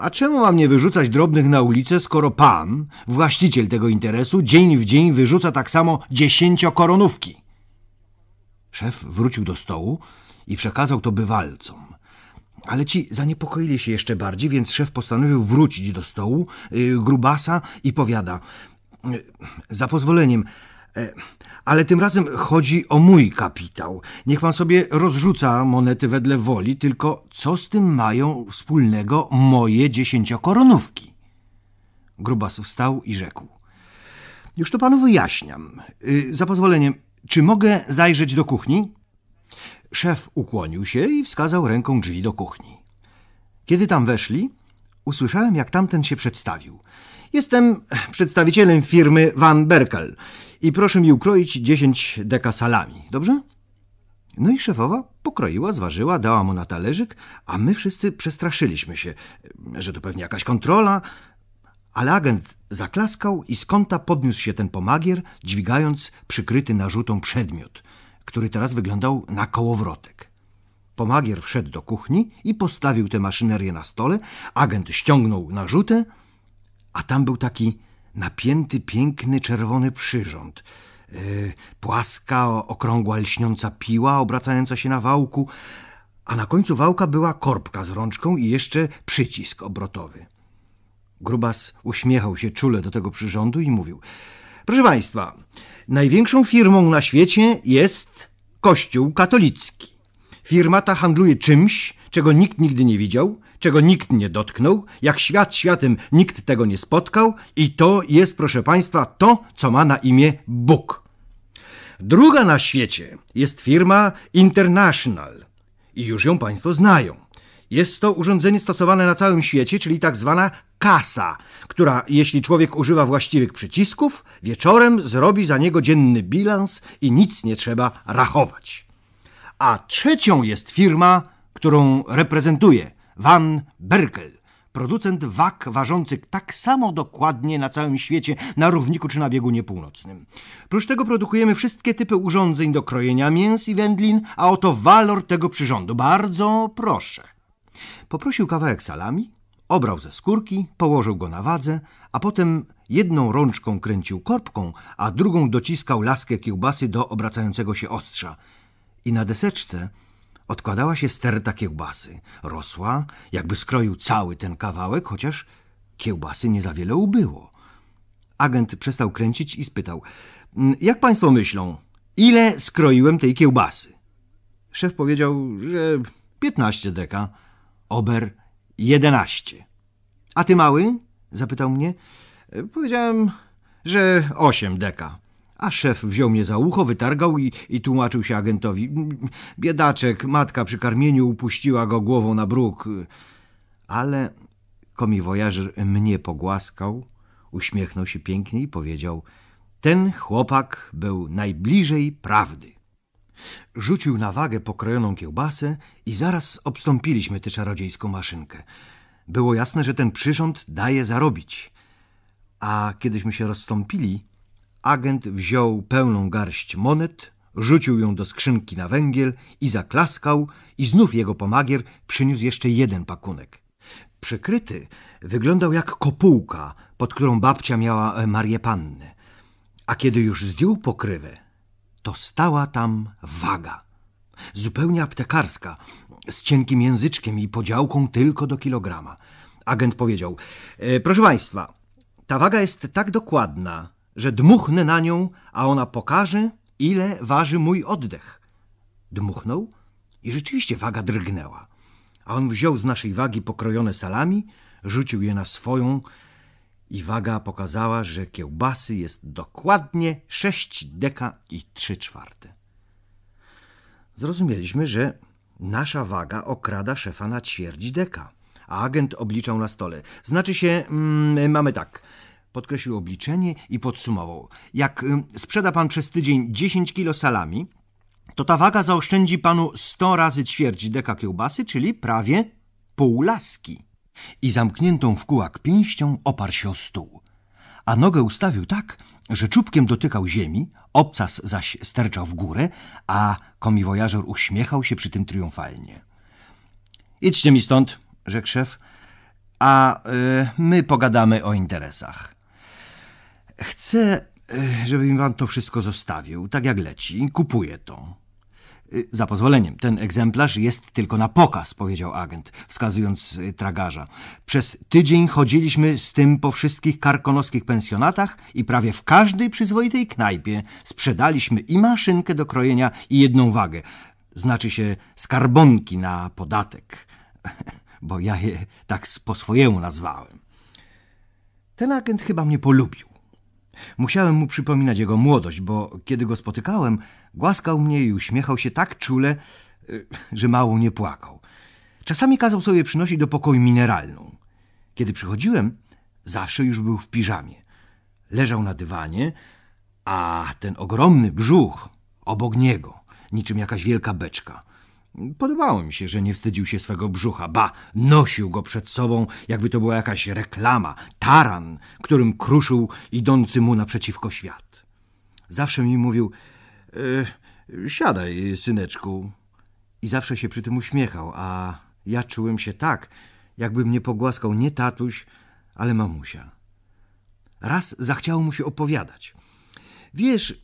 a czemu mam nie wyrzucać drobnych na ulicę, skoro pan, właściciel tego interesu, dzień w dzień wyrzuca tak samo dziesięciokoronówki? Szef wrócił do stołu i przekazał to bywalcom. Ale ci zaniepokoili się jeszcze bardziej, więc szef postanowił wrócić do stołu yy, grubasa i powiada: y, Za pozwoleniem. E, ale tym razem chodzi o mój kapitał. Niech pan sobie rozrzuca monety wedle woli, tylko co z tym mają wspólnego moje dziesięciokoronówki? Grubas wstał i rzekł. Już to panu wyjaśniam. Y, za pozwoleniem, czy mogę zajrzeć do kuchni? Szef ukłonił się i wskazał ręką drzwi do kuchni. Kiedy tam weszli, usłyszałem, jak tamten się przedstawił. Jestem przedstawicielem firmy Van Berkel i proszę mi ukroić dziesięć deka salami, dobrze? No i szefowa pokroiła, zważyła, dała mu na talerzyk, a my wszyscy przestraszyliśmy się, że to pewnie jakaś kontrola. Ale agent zaklaskał i z kąta podniósł się ten pomagier, dźwigając przykryty narzutą przedmiot, który teraz wyglądał na kołowrotek. Pomagier wszedł do kuchni i postawił tę maszynerię na stole. Agent ściągnął narzutę, a tam był taki napięty, piękny, czerwony przyrząd. E, płaska, okrągła, lśniąca piła, obracająca się na wałku, a na końcu wałka była korbka z rączką i jeszcze przycisk obrotowy. Grubas uśmiechał się czule do tego przyrządu i mówił: Proszę Państwa, największą firmą na świecie jest Kościół katolicki. Firma ta handluje czymś, czego nikt nigdy nie widział, czego nikt nie dotknął, jak świat światem nikt tego nie spotkał i to jest, proszę Państwa, to, co ma na imię Bóg. Druga na świecie jest firma International i już ją Państwo znają. Jest to urządzenie stosowane na całym świecie, czyli tak zwana kasa, która jeśli człowiek używa właściwych przycisków, wieczorem zrobi za niego dzienny bilans i nic nie trzeba rachować. A trzecią jest firma którą reprezentuje, Van Berkel, producent wag ważących tak samo dokładnie na całym świecie, na równiku czy na biegu niepółnocnym. Prócz tego produkujemy wszystkie typy urządzeń do krojenia mięs i wędlin, a oto walor tego przyrządu. Bardzo proszę. Poprosił kawałek salami, obrał ze skórki, położył go na wadze, a potem jedną rączką kręcił korpką, a drugą dociskał laskę kiełbasy do obracającego się ostrza. I na deseczce Odkładała się sterta kiełbasy. Rosła, jakby skroił cały ten kawałek, chociaż kiełbasy nie za wiele ubyło. Agent przestał kręcić i spytał: mm, Jak państwo myślą, ile skroiłem tej kiełbasy? Szef powiedział, że 15 deka, ober 11. A ty mały? zapytał mnie. Powiedziałem, że 8 deka. A szef wziął mnie za ucho, wytargał i, i tłumaczył się agentowi. Biedaczek, matka przy karmieniu upuściła go głową na bruk. Ale komiwojażer mnie pogłaskał, uśmiechnął się pięknie i powiedział ten chłopak był najbliżej prawdy. Rzucił na wagę pokrojoną kiełbasę i zaraz obstąpiliśmy tę czarodziejską maszynkę. Było jasne, że ten przyrząd daje zarobić. A kiedyśmy się rozstąpili, agent wziął pełną garść monet, rzucił ją do skrzynki na węgiel i zaklaskał i znów jego pomagier przyniósł jeszcze jeden pakunek. Przykryty wyglądał jak kopułka, pod którą babcia miała e, Marię Pannę. A kiedy już zdjął pokrywę, to stała tam waga, zupełnie aptekarska, z cienkim języczkiem i podziałką tylko do kilograma. Agent powiedział: e, Proszę państwa, ta waga jest tak dokładna, że dmuchnę na nią, a ona pokaże, ile waży mój oddech. Dmuchnął i rzeczywiście waga drgnęła. A on wziął z naszej wagi pokrojone salami, rzucił je na swoją i waga pokazała, że kiełbasy jest dokładnie sześć deka i trzy czwarte. Zrozumieliśmy, że nasza waga okrada szefa na ćwierć deka, a agent obliczał na stole. Znaczy się, mm, mamy tak, podkreślił obliczenie i podsumował. Jak sprzeda pan przez tydzień 10 kilo salami, to ta waga zaoszczędzi panu 100 razy ćwierć deka kiełbasy, czyli prawie pół laski. I zamkniętą w kółak pięścią oparł się o stół. A nogę ustawił tak, że czubkiem dotykał ziemi, obcas zaś sterczał w górę, a komiwojażer uśmiechał się przy tym triumfalnie. Idźcie mi stąd, rzekł szef, a y, my pogadamy o interesach. Chcę, e, żeby mi pan to wszystko zostawił, tak jak leci. Kupuję to. E, za pozwoleniem, ten egzemplarz jest tylko na pokaz, powiedział agent, wskazując e, tragarza. Przez tydzień chodziliśmy z tym po wszystkich karkonoskich pensjonatach i prawie w każdej przyzwoitej knajpie sprzedaliśmy i maszynkę do krojenia, i jedną wagę. Znaczy się skarbonki na podatek, bo ja je tak po swojemu nazwałem. Ten agent chyba mnie polubił. Musiałem mu przypominać jego młodość, bo kiedy go spotykałem, głaskał mnie i uśmiechał się tak czule, y, że mało nie płakał. Czasami kazał sobie przynosić do pokoju mineralną. Kiedy przychodziłem, zawsze już był w piżamie. Leżał na dywanie, a ten ogromny brzuch obok niego, niczym jakaś wielka beczka – Podobało mi się, że nie wstydził się swego brzucha, ba, nosił go przed sobą, jakby to była jakaś reklama, taran, którym kruszył idący mu naprzeciwko świat. Zawsze mi mówił, e, siadaj, syneczku. I zawsze się przy tym uśmiechał, a ja czułem się tak, jakby mnie pogłaskał nie tatuś, ale mamusia. Raz zachciało mu się opowiadać. Wiesz,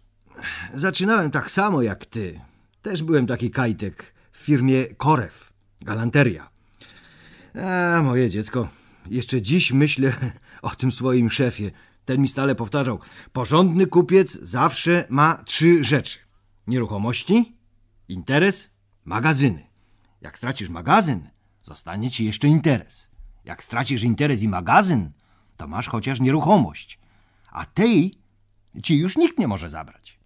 zaczynałem tak samo jak ty. Też byłem taki kajtek firmie Korew, galanteria. A, moje dziecko, jeszcze dziś myślę o tym swoim szefie. Ten mi stale powtarzał: porządny kupiec zawsze ma trzy rzeczy: nieruchomości, interes, magazyny. Jak stracisz magazyn, zostanie ci jeszcze interes. Jak stracisz interes i magazyn, to masz chociaż nieruchomość, a tej ci już nikt nie może zabrać.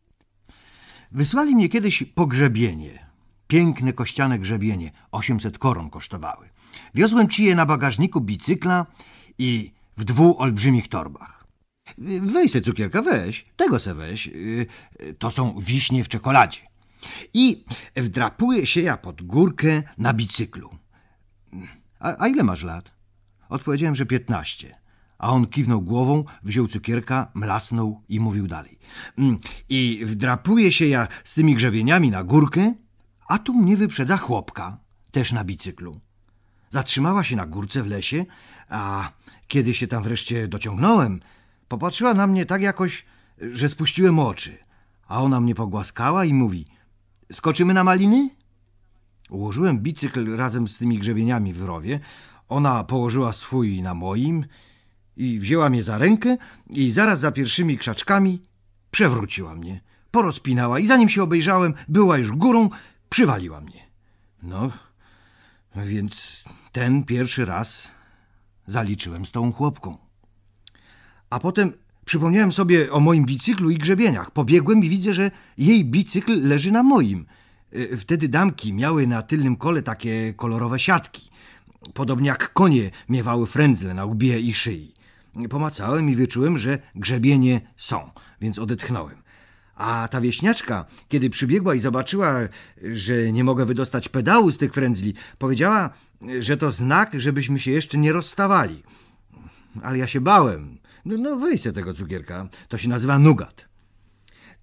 Wysłali mnie kiedyś pogrzebienie Piękne kościane grzebienie, 800 koron kosztowały. Wiozłem ci je na bagażniku bicykla i w dwóch olbrzymich torbach. Weź se cukierka, weź, tego se weź. Y, to są wiśnie w czekoladzie. I wdrapuję się ja pod górkę na bicyklu. A, a ile masz lat? Odpowiedziałem, że piętnaście. A on kiwnął głową, wziął cukierka, mlasnął i mówił dalej. Mm, I wdrapuję się ja z tymi grzebieniami na górkę a tu mnie wyprzedza chłopka, też na bicyklu. Zatrzymała się na górce w lesie, a kiedy się tam wreszcie dociągnąłem, popatrzyła na mnie tak jakoś, że spuściłem oczy, a ona mnie pogłaskała i mówi: Skoczymy na maliny? Ułożyłem bicykl razem z tymi grzebieniami w rowie. Ona położyła swój na moim i wzięła mnie za rękę i zaraz za pierwszymi krzaczkami przewróciła mnie. Porozpinała i zanim się obejrzałem, była już górą Przywaliła mnie. No, więc ten pierwszy raz zaliczyłem z tą chłopką. A potem przypomniałem sobie o moim bicyklu i grzebieniach. Pobiegłem i widzę, że jej bicykl leży na moim. Y, wtedy damki miały na tylnym kole takie kolorowe siatki. Podobnie jak konie miewały frędzle na łbie i szyi. Pomacałem i wyczułem, że grzebienie są, więc odetchnąłem. A ta wieśniaczka, kiedy przybiegła i zobaczyła, że nie mogę wydostać pedału z tych frędzli, powiedziała, że to znak, żebyśmy się jeszcze nie rozstawali. Ale ja się bałem. No, no wyjście tego cukierka. To się nazywa nugat.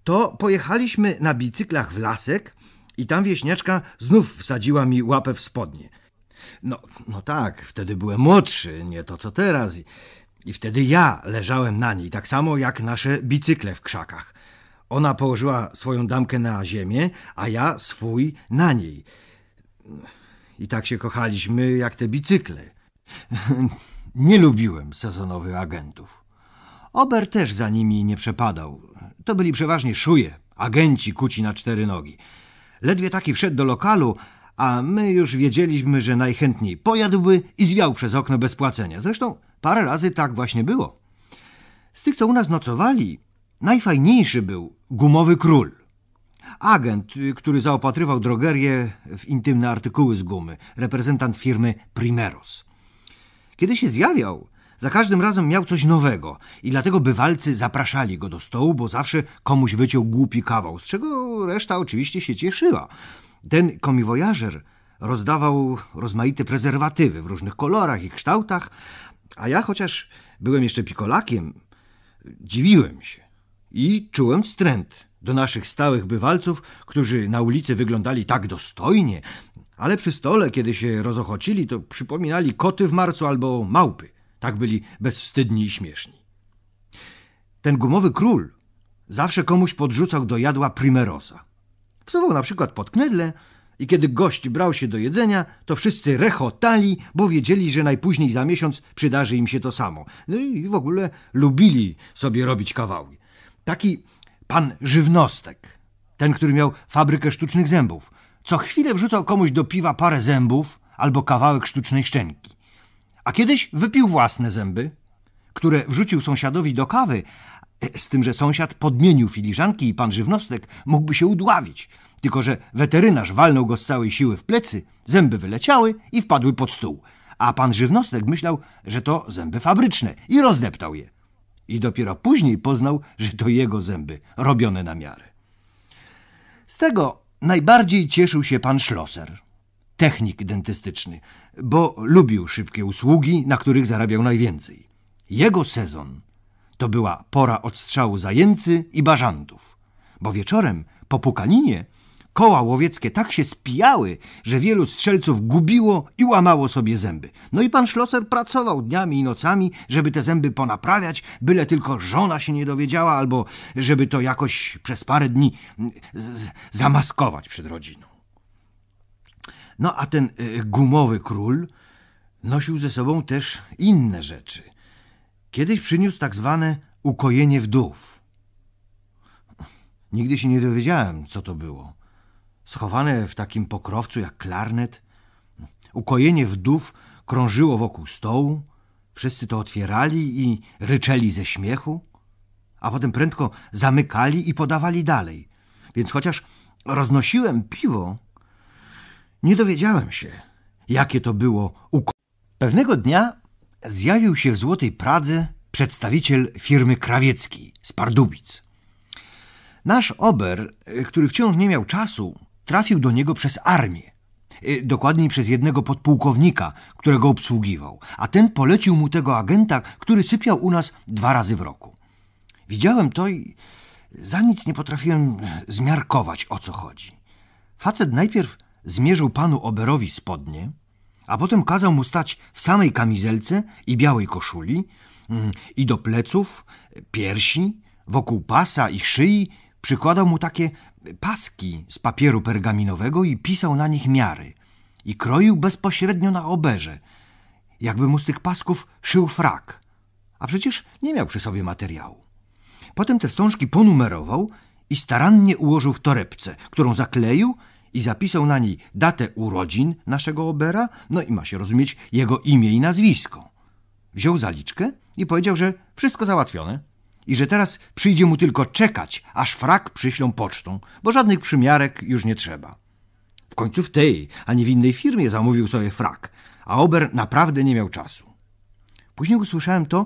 To pojechaliśmy na bicyklach w lasek i tam wieśniaczka znów wsadziła mi łapę w spodnie. No, no tak, wtedy byłem młodszy, nie to co teraz. I wtedy ja leżałem na niej, tak samo jak nasze bicykle w krzakach. Ona położyła swoją damkę na ziemię, a ja swój na niej. I tak się kochaliśmy jak te bicykle. nie lubiłem sezonowych agentów. Ober też za nimi nie przepadał. To byli przeważnie szuje, agenci kuci na cztery nogi. Ledwie taki wszedł do lokalu, a my już wiedzieliśmy, że najchętniej pojadłby i zwiał przez okno bez płacenia. Zresztą parę razy tak właśnie było. Z tych, co u nas nocowali, Najfajniejszy był gumowy król. Agent, y, który zaopatrywał drogerię w intymne artykuły z gumy, reprezentant firmy Primeros. Kiedy się zjawiał, za każdym razem miał coś nowego i dlatego bywalcy zapraszali go do stołu, bo zawsze komuś wyciął głupi kawał, z czego reszta oczywiście się cieszyła. Ten komiwojażer rozdawał rozmaite prezerwatywy w różnych kolorach i kształtach, a ja chociaż byłem jeszcze pikolakiem, dziwiłem się i czułem wstręt do naszych stałych bywalców, którzy na ulicy wyglądali tak dostojnie, ale przy stole, kiedy się rozochocili, to przypominali koty w marcu albo małpy. Tak byli bezwstydni i śmieszni. Ten gumowy król zawsze komuś podrzucał do jadła primerosa. Wsuwał na przykład pod knedle i kiedy gość brał się do jedzenia, to wszyscy rechotali, bo wiedzieli, że najpóźniej za miesiąc przydarzy im się to samo. No i w ogóle lubili sobie robić kawały. Taki pan żywnostek, ten, który miał fabrykę sztucznych zębów, co chwilę wrzucał komuś do piwa parę zębów albo kawałek sztucznej szczęki. A kiedyś wypił własne zęby, które wrzucił sąsiadowi do kawy, z tym, że sąsiad podmienił filiżanki i pan żywnostek mógłby się udławić, tylko że weterynarz walnął go z całej siły w plecy, zęby wyleciały i wpadły pod stół. A pan żywnostek myślał, że to zęby fabryczne i rozdeptał je. I dopiero później poznał, że to jego zęby, robione na miarę. Z tego najbardziej cieszył się pan Schlosser, technik dentystyczny, bo lubił szybkie usługi, na których zarabiał najwięcej. Jego sezon to była pora odstrzału zajęcy i bażantów, bo wieczorem po pukaninie Koła łowieckie tak się spijały, że wielu strzelców gubiło i łamało sobie zęby. No i pan Schlosser pracował dniami i nocami, żeby te zęby ponaprawiać, byle tylko żona się nie dowiedziała, albo żeby to jakoś przez parę dni mm, zamaskować przed rodziną. No a ten y, gumowy król nosił ze sobą też inne rzeczy. Kiedyś przyniósł tak zwane ukojenie wdów. Nigdy się nie dowiedziałem, co to było schowane w takim pokrowcu jak klarnet. Ukojenie wdów krążyło wokół stołu, wszyscy to otwierali i ryczeli ze śmiechu, a potem prędko zamykali i podawali dalej. Więc chociaż roznosiłem piwo, nie dowiedziałem się, jakie to było ukojenie. Pewnego dnia zjawił się w Złotej Pradze przedstawiciel firmy Krawiecki z Pardubic. Nasz ober, y, który wciąż nie miał czasu, Trafił do niego przez armię, y, dokładniej przez jednego podpułkownika, którego obsługiwał, a ten polecił mu tego agenta, który sypiał u nas dwa razy w roku. Widziałem to i za nic nie potrafiłem zmiarkować, o co chodzi. Facet najpierw zmierzył panu Oberowi spodnie, a potem kazał mu stać w samej kamizelce i białej koszuli mm, i do pleców, piersi, wokół pasa i szyi przykładał mu takie paski z papieru pergaminowego i pisał na nich miary. I kroił bezpośrednio na oberze, jakby mu z tych pasków szył frak. A przecież nie miał przy sobie materiału. Potem te stążki ponumerował i starannie ułożył w torebce, którą zakleił i zapisał na niej datę urodzin naszego Obera, no i ma się rozumieć jego imię i nazwisko. Wziął zaliczkę i powiedział, że wszystko załatwione i że teraz przyjdzie mu tylko czekać, aż frak przyślą pocztą, bo żadnych przymiarek już nie trzeba. W końcu w tej, a nie w innej firmie zamówił sobie frak, a Ober naprawdę nie miał czasu. Później usłyszałem to,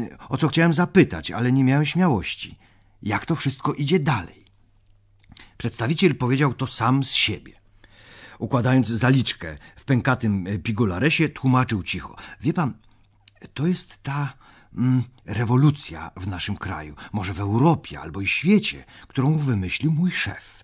e, o co chciałem zapytać, ale nie miałem śmiałości. Jak to wszystko idzie dalej? Przedstawiciel powiedział to sam z siebie. Układając zaliczkę w pękatym e, pigularesie, tłumaczył cicho. Wie pan, to jest ta Mm, rewolucja w naszym kraju, może w Europie albo i świecie, którą wymyślił mój szef.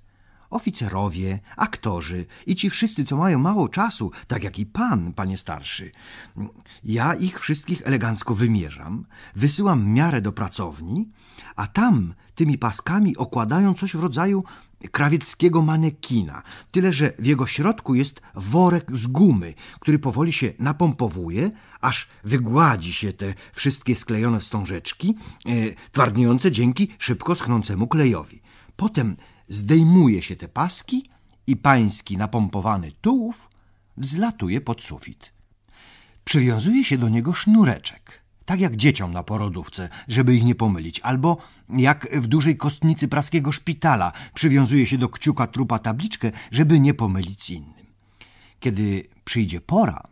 Oficerowie, aktorzy i ci wszyscy, co mają mało czasu, tak jak i pan, panie starszy. Mm, ja ich wszystkich elegancko wymierzam, wysyłam miarę do pracowni, a tam tymi paskami okładają coś w rodzaju krawieckiego manekina, tyle że w jego środku jest worek z gumy, który powoli się napompowuje, aż wygładzi się te wszystkie sklejone wstążeczki, yy, e, twardniejące dzięki szybko schnącemu klejowi. Potem zdejmuje się te paski i pański napompowany tułów wzlatuje pod sufit. Przywiązuje się do niego sznureczek – tak jak dzieciom na porodówce, żeby ich nie pomylić, albo jak w dużej kostnicy praskiego szpitala przywiązuje się do kciuka trupa tabliczkę, żeby nie pomylić z innym. Kiedy przyjdzie pora,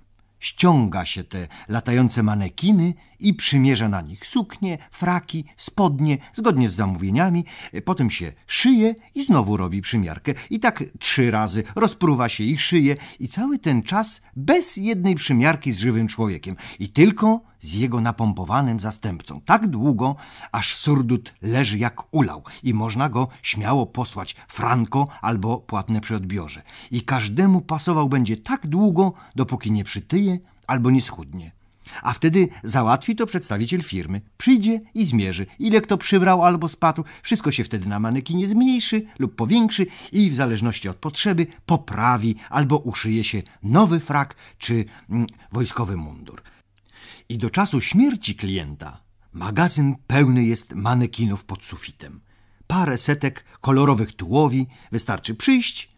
ściąga się te latające manekiny i przymierza na nich suknie, fraki, spodnie, zgodnie z zamówieniami, potem się szyje i znowu robi przymiarkę. I tak trzy razy rozpruwa się i szyje i cały ten czas bez jednej przymiarki z żywym człowiekiem i tylko z jego napompowanym zastępcą. Tak długo, aż surdut leży jak ulał i można go śmiało posłać franko albo płatne przy odbiorze. I każdemu pasował będzie tak długo, dopóki nie przytyje albo nie schudnie. A wtedy załatwi to przedstawiciel firmy. Przyjdzie i zmierzy, ile kto przybrał albo spadł. Wszystko się wtedy na manekinie zmniejszy lub powiększy i w zależności od potrzeby poprawi albo uszyje się nowy frak czy mm, wojskowy mundur. I do czasu śmierci klienta magazyn pełny jest manekinów pod sufitem. Parę setek kolorowych tułowi wystarczy przyjść –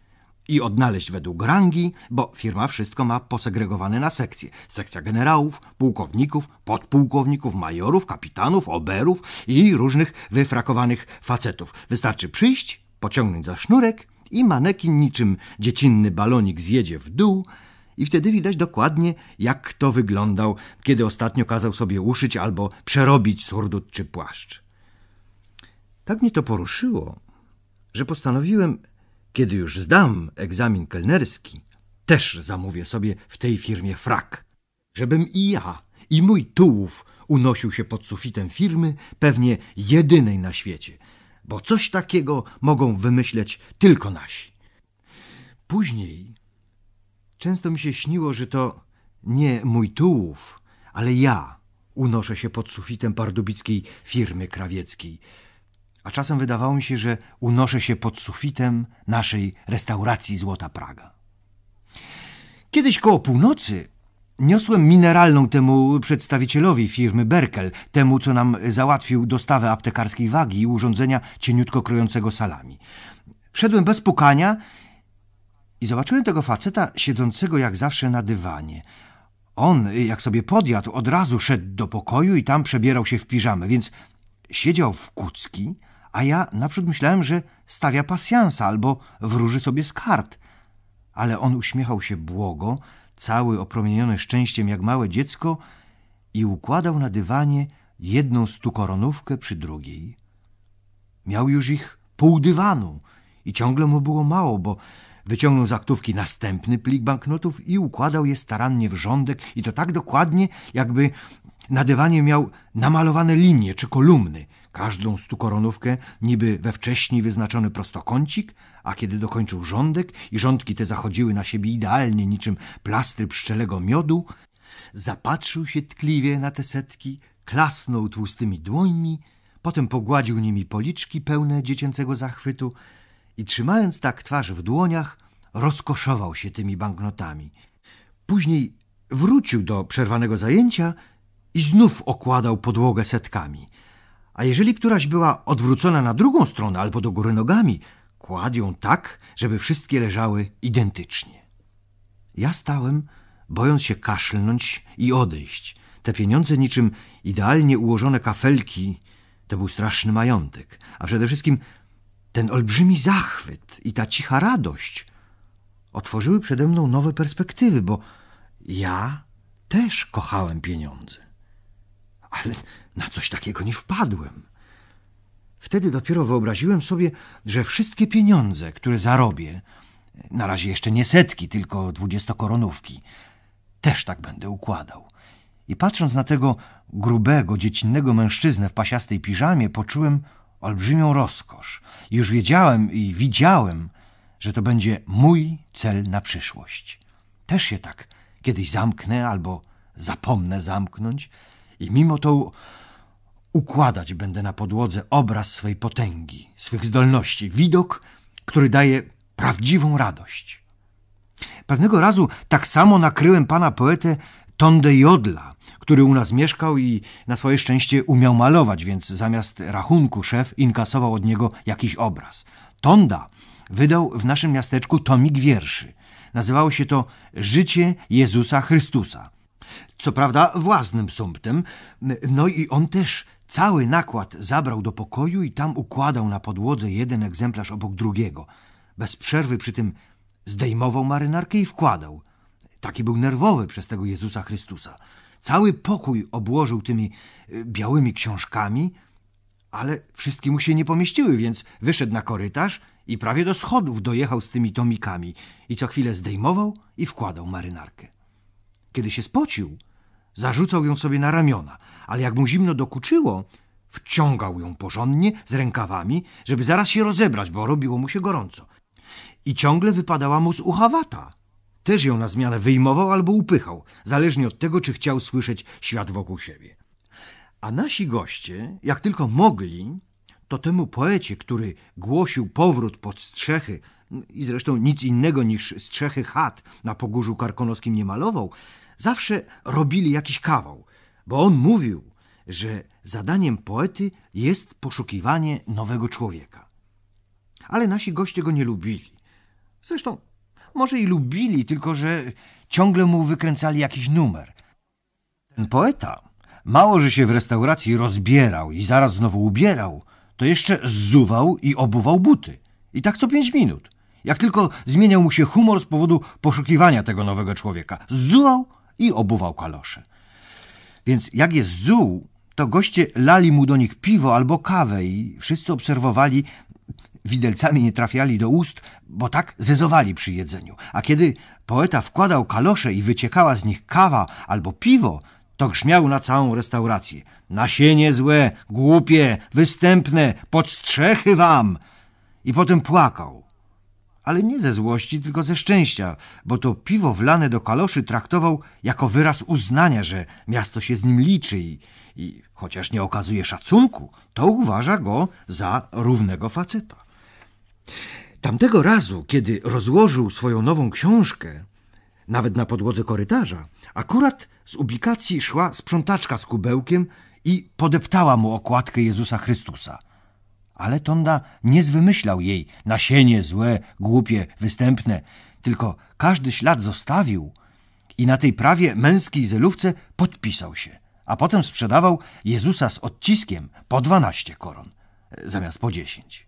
i odnaleźć według rangi, bo firma wszystko ma posegregowane na sekcje. Sekcja generałów, pułkowników, podpułkowników, majorów, kapitanów, oberów i różnych wyfrakowanych facetów. Wystarczy przyjść, pociągnąć za sznurek i manekin niczym dziecinny balonik zjedzie w dół i wtedy widać dokładnie, jak kto wyglądał, kiedy ostatnio kazał sobie uszyć albo przerobić surdut czy płaszcz. Tak mnie to poruszyło, że postanowiłem kiedy już zdam egzamin kelnerski, też zamówię sobie w tej firmie frak, żebym i ja, i mój tułów unosił się pod sufitem firmy, pewnie jedynej na świecie, bo coś takiego mogą wymyśleć tylko nasi. Później często mi się śniło, że to nie mój tułów, ale ja unoszę się pod sufitem pardubickiej firmy krawieckiej – a czasem wydawało mi się, że unoszę się pod sufitem naszej restauracji Złota Praga. Kiedyś koło północy niosłem mineralną temu przedstawicielowi firmy Berkel, temu co nam załatwił dostawę aptekarskiej wagi i urządzenia cieniutko krojącego salami. Wszedłem bez pukania i zobaczyłem tego faceta siedzącego jak zawsze na dywanie. On, jak sobie podjadł, od razu szedł do pokoju i tam przebierał się w piżamę, więc siedział w kucki, a ja naprzód myślałem, że stawia pasjansa albo wróży sobie z kart. Ale on uśmiechał się błogo, cały opromieniony szczęściem jak małe dziecko i układał na dywanie jedną stukoronówkę przy drugiej. Miał już ich pół dywanu i ciągle mu było mało, bo wyciągnął z aktówki następny plik banknotów i układał je starannie w rządek i to tak dokładnie, jakby na dywanie miał namalowane linie czy kolumny, każdą stukoronówkę niby we wcześniej wyznaczony prostokącik, a kiedy dokończył rządek i rządki te zachodziły na siebie idealnie niczym plastry pszczelego miodu, zapatrzył się tkliwie na te setki, klasnął tłustymi dłońmi, potem pogładził nimi policzki pełne dziecięcego zachwytu i trzymając tak twarz w dłoniach, rozkoszował się tymi banknotami. Później wrócił do przerwanego zajęcia – i znów okładał podłogę setkami. A jeżeli któraś była odwrócona na drugą stronę albo do góry nogami, kładł ją tak, żeby wszystkie leżały identycznie. Ja stałem, bojąc się kaszlnąć i odejść. Te pieniądze niczym idealnie ułożone kafelki to był straszny majątek, a przede wszystkim ten olbrzymi zachwyt i ta cicha radość otworzyły przede mną nowe perspektywy, bo ja też kochałem pieniądze ale na coś takiego nie wpadłem. Wtedy dopiero wyobraziłem sobie, że wszystkie pieniądze, które zarobię, na razie jeszcze nie setki, tylko dwudziestokoronówki, też tak będę układał. I patrząc na tego grubego, dziecinnego mężczyznę w pasiastej piżamie, poczułem olbrzymią rozkosz. Już wiedziałem i widziałem, że to będzie mój cel na przyszłość. Też się tak kiedyś zamknę albo zapomnę zamknąć i mimo to układać będę na podłodze obraz swej potęgi, swych zdolności, widok, który daje prawdziwą radość. Pewnego razu tak samo nakryłem pana poetę Tondę Jodla, który u nas mieszkał i na swoje szczęście umiał malować, więc zamiast rachunku szef inkasował od niego jakiś obraz. Tonda wydał w naszym miasteczku tomik wierszy. Nazywało się to Życie Jezusa Chrystusa co prawda własnym sumptem. No i on też cały nakład zabrał do pokoju i tam układał na podłodze jeden egzemplarz obok drugiego. Bez przerwy przy tym zdejmował marynarkę i wkładał. Taki był nerwowy przez tego Jezusa Chrystusa. Cały pokój obłożył tymi y, białymi książkami, ale wszystkie mu się nie pomieściły, więc wyszedł na korytarz i prawie do schodów dojechał z tymi tomikami i co chwilę zdejmował i wkładał marynarkę. Kiedy się spocił, zarzucał ją sobie na ramiona, ale jak mu zimno dokuczyło, wciągał ją porządnie z rękawami, żeby zaraz się rozebrać, bo robiło mu się gorąco. I ciągle wypadała mu z ucha wata. Też ją na zmianę wyjmował albo upychał, zależnie od tego, czy chciał słyszeć świat wokół siebie. A nasi goście, jak tylko mogli, to temu poecie, który głosił powrót pod strzechy i zresztą nic innego niż strzechy chat na Pogórzu Karkonoskim nie malował, zawsze robili jakiś kawał, bo on mówił, że zadaniem poety jest poszukiwanie nowego człowieka. Ale nasi goście go nie lubili. Zresztą może i lubili, tylko że ciągle mu wykręcali jakiś numer. Ten poeta mało, że się w restauracji rozbierał i zaraz znowu ubierał, to jeszcze zzuwał i obuwał buty. I tak co pięć minut. Jak tylko zmieniał mu się humor z powodu poszukiwania tego nowego człowieka. Zzuwał i obuwał kalosze. Więc jak jest zuł, to goście lali mu do nich piwo albo kawę i wszyscy obserwowali, widelcami nie trafiali do ust, bo tak zezowali przy jedzeniu. A kiedy poeta wkładał kalosze i wyciekała z nich kawa albo piwo, to grzmiał na całą restaurację. Nasienie złe, głupie, występne, strzechy wam! I potem płakał, ale nie ze złości, tylko ze szczęścia, bo to piwo wlane do kaloszy traktował jako wyraz uznania, że miasto się z nim liczy i, i chociaż nie okazuje szacunku, to uważa go za równego faceta. Tamtego razu, kiedy rozłożył swoją nową książkę, nawet na podłodze korytarza, akurat z ubikacji szła sprzątaczka z kubełkiem i podeptała mu okładkę Jezusa Chrystusa – ale Tonda nie zwymyślał jej nasienie złe, głupie, występne, tylko każdy ślad zostawił i na tej prawie męskiej zelówce podpisał się, a potem sprzedawał Jezusa z odciskiem po dwanaście koron e, zamiast po dziesięć.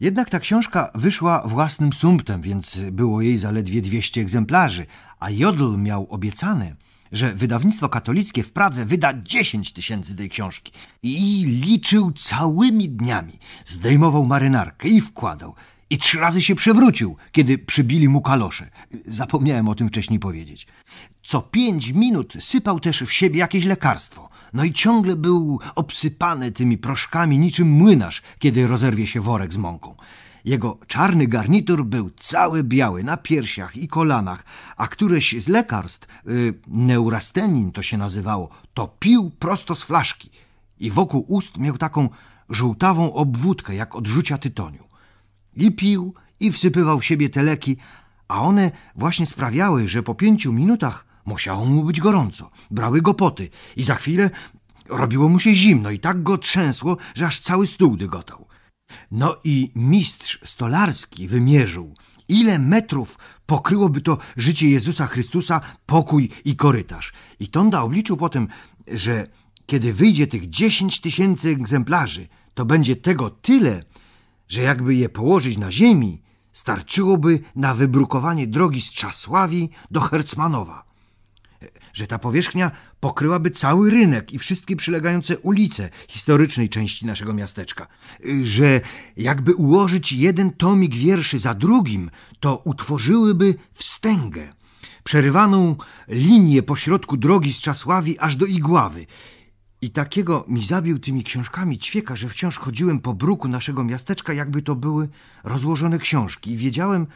Jednak ta książka wyszła własnym sumptem, więc było jej zaledwie dwieście egzemplarzy, a Jodl miał obiecane – że wydawnictwo katolickie w Pradze wyda 10 tysięcy tej książki. I liczył całymi dniami. Zdejmował marynarkę i wkładał. I trzy razy się przewrócił, kiedy przybili mu kalosze. Zapomniałem o tym wcześniej powiedzieć. Co pięć minut sypał też w siebie jakieś lekarstwo. No i ciągle był obsypany tymi proszkami niczym młynarz, kiedy rozerwie się worek z mąką. Jego czarny garnitur był cały biały na piersiach i kolanach, a któreś z lekarstw, y, neurastenin to się nazywało, to pił prosto z flaszki i wokół ust miał taką żółtawą obwódkę, jak odrzucia tytoniu. I pił, i wsypywał w siebie te leki, a one właśnie sprawiały, że po pięciu minutach musiało mu być gorąco. Brały go poty i za chwilę robiło mu się zimno i tak go trzęsło, że aż cały stół dygotał. No i mistrz stolarski wymierzył, ile metrów pokryłoby to życie Jezusa Chrystusa, pokój i korytarz. I Tonda obliczył potem, że kiedy wyjdzie tych 10 tysięcy egzemplarzy, to będzie tego tyle, że jakby je położyć na ziemi, starczyłoby na wybrukowanie drogi z Czasławi do Hercmanowa że ta powierzchnia pokryłaby cały rynek i wszystkie przylegające ulice historycznej części naszego miasteczka. Y, że jakby ułożyć jeden tomik wierszy za drugim, to utworzyłyby wstęgę, przerywaną linię pośrodku drogi z Czasławi aż do Igławy. I takiego mi zabił tymi książkami ćwieka, że wciąż chodziłem po bruku naszego miasteczka, jakby to były rozłożone książki i wiedziałem,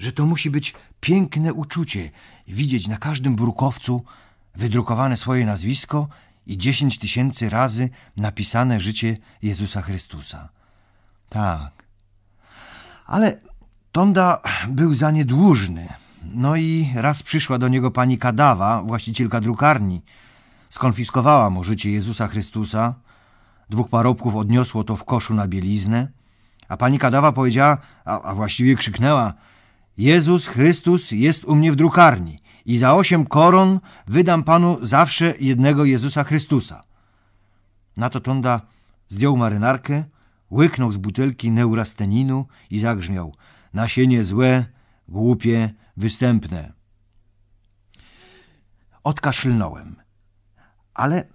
że to musi być piękne uczucie widzieć na każdym brukowcu wydrukowane swoje nazwisko i dziesięć tysięcy razy napisane życie Jezusa Chrystusa. Tak. Ale Tonda był za niedłużny. No i raz przyszła do niego pani Kadawa, właścicielka drukarni. Skonfiskowała mu życie Jezusa Chrystusa. Dwóch parobków odniosło to w koszu na bieliznę. A pani Kadawa powiedziała, a, a właściwie krzyknęła – Jezus Chrystus jest u mnie w drukarni i za osiem koron wydam panu zawsze jednego Jezusa Chrystusa. Na to Tonda zdjął marynarkę, łyknął z butelki neurasteninu i zagrzmiał. Nasienie złe, głupie, występne. Odkaszlnąłem. Ale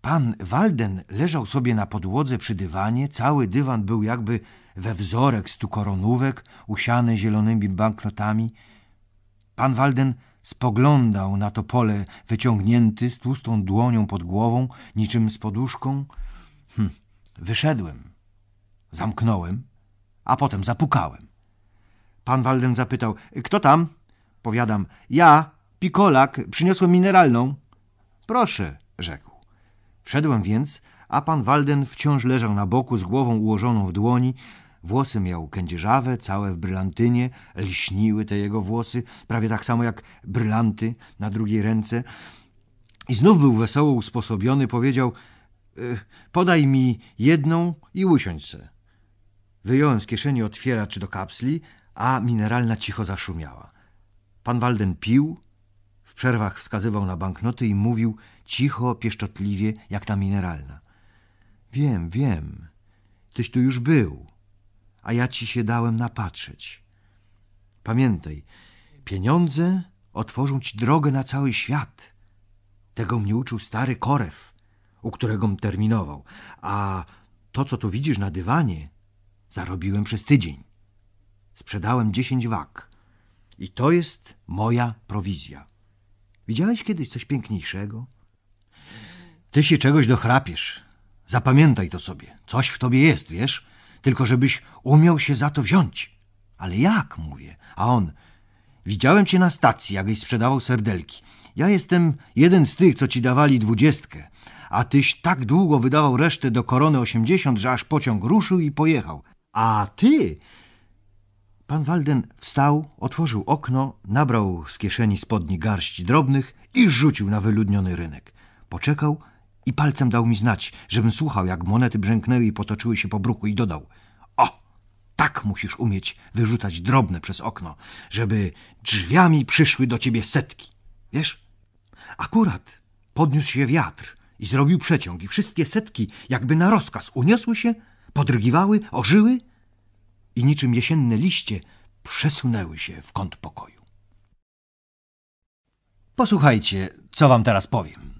pan Walden leżał sobie na podłodze przy dywanie, cały dywan był jakby we wzorek stu koronówek usiane zielonymi banknotami. Pan Walden spoglądał na to pole wyciągnięty z tłustą dłonią pod głową, niczym z poduszką. Hm, wyszedłem, zamknąłem, a potem zapukałem. Pan Walden zapytał, kto tam? Powiadam, ja, Pikolak, przyniosłem mineralną. Proszę, rzekł. Wszedłem więc, a pan Walden wciąż leżał na boku z głową ułożoną w dłoni, Włosy miał kędzierzawe, całe w brylantynie, lśniły te jego włosy, prawie tak samo jak brylanty na drugiej ręce. I znów był wesoło usposobiony, powiedział podaj mi jedną i usiądź se. Wyjąłem z kieszeni otwieracz do kapsli, a mineralna cicho zaszumiała. Pan Walden pił, w przerwach wskazywał na banknoty i mówił cicho, pieszczotliwie, jak ta mineralna. Wiem, wiem, tyś tu już był a ja ci się dałem napatrzeć. Pamiętaj, pieniądze otworzą ci drogę na cały świat. Tego mnie uczył stary Korew, u którego m terminował, a to, co tu widzisz na dywanie, zarobiłem przez tydzień. Sprzedałem dziesięć wag i to jest moja prowizja. Widziałeś kiedyś coś piękniejszego? Ty się czegoś dochrapiesz. Zapamiętaj to sobie. Coś w tobie jest, wiesz? tylko żebyś umiał się za to wziąć. Ale jak? mówię. A on, widziałem cię na stacji, jakbyś sprzedawał serdelki. Ja jestem jeden z tych, co ci dawali dwudziestkę, a tyś tak długo wydawał resztę do korony osiemdziesiąt, że aż pociąg ruszył i pojechał. A ty... Pan Walden wstał, otworzył okno, nabrał z kieszeni spodni garści drobnych i rzucił na wyludniony rynek. Poczekał, i palcem dał mi znać, żebym słuchał, jak monety brzęknęły i potoczyły się po bruku i dodał – o, tak musisz umieć wyrzucać drobne przez okno, żeby drzwiami przyszły do ciebie setki. Wiesz? Akurat podniósł się wiatr i zrobił przeciąg i wszystkie setki jakby na rozkaz uniosły się, podrygiwały, ożyły i niczym jesienne liście przesunęły się w kąt pokoju. Posłuchajcie, co wam teraz powiem.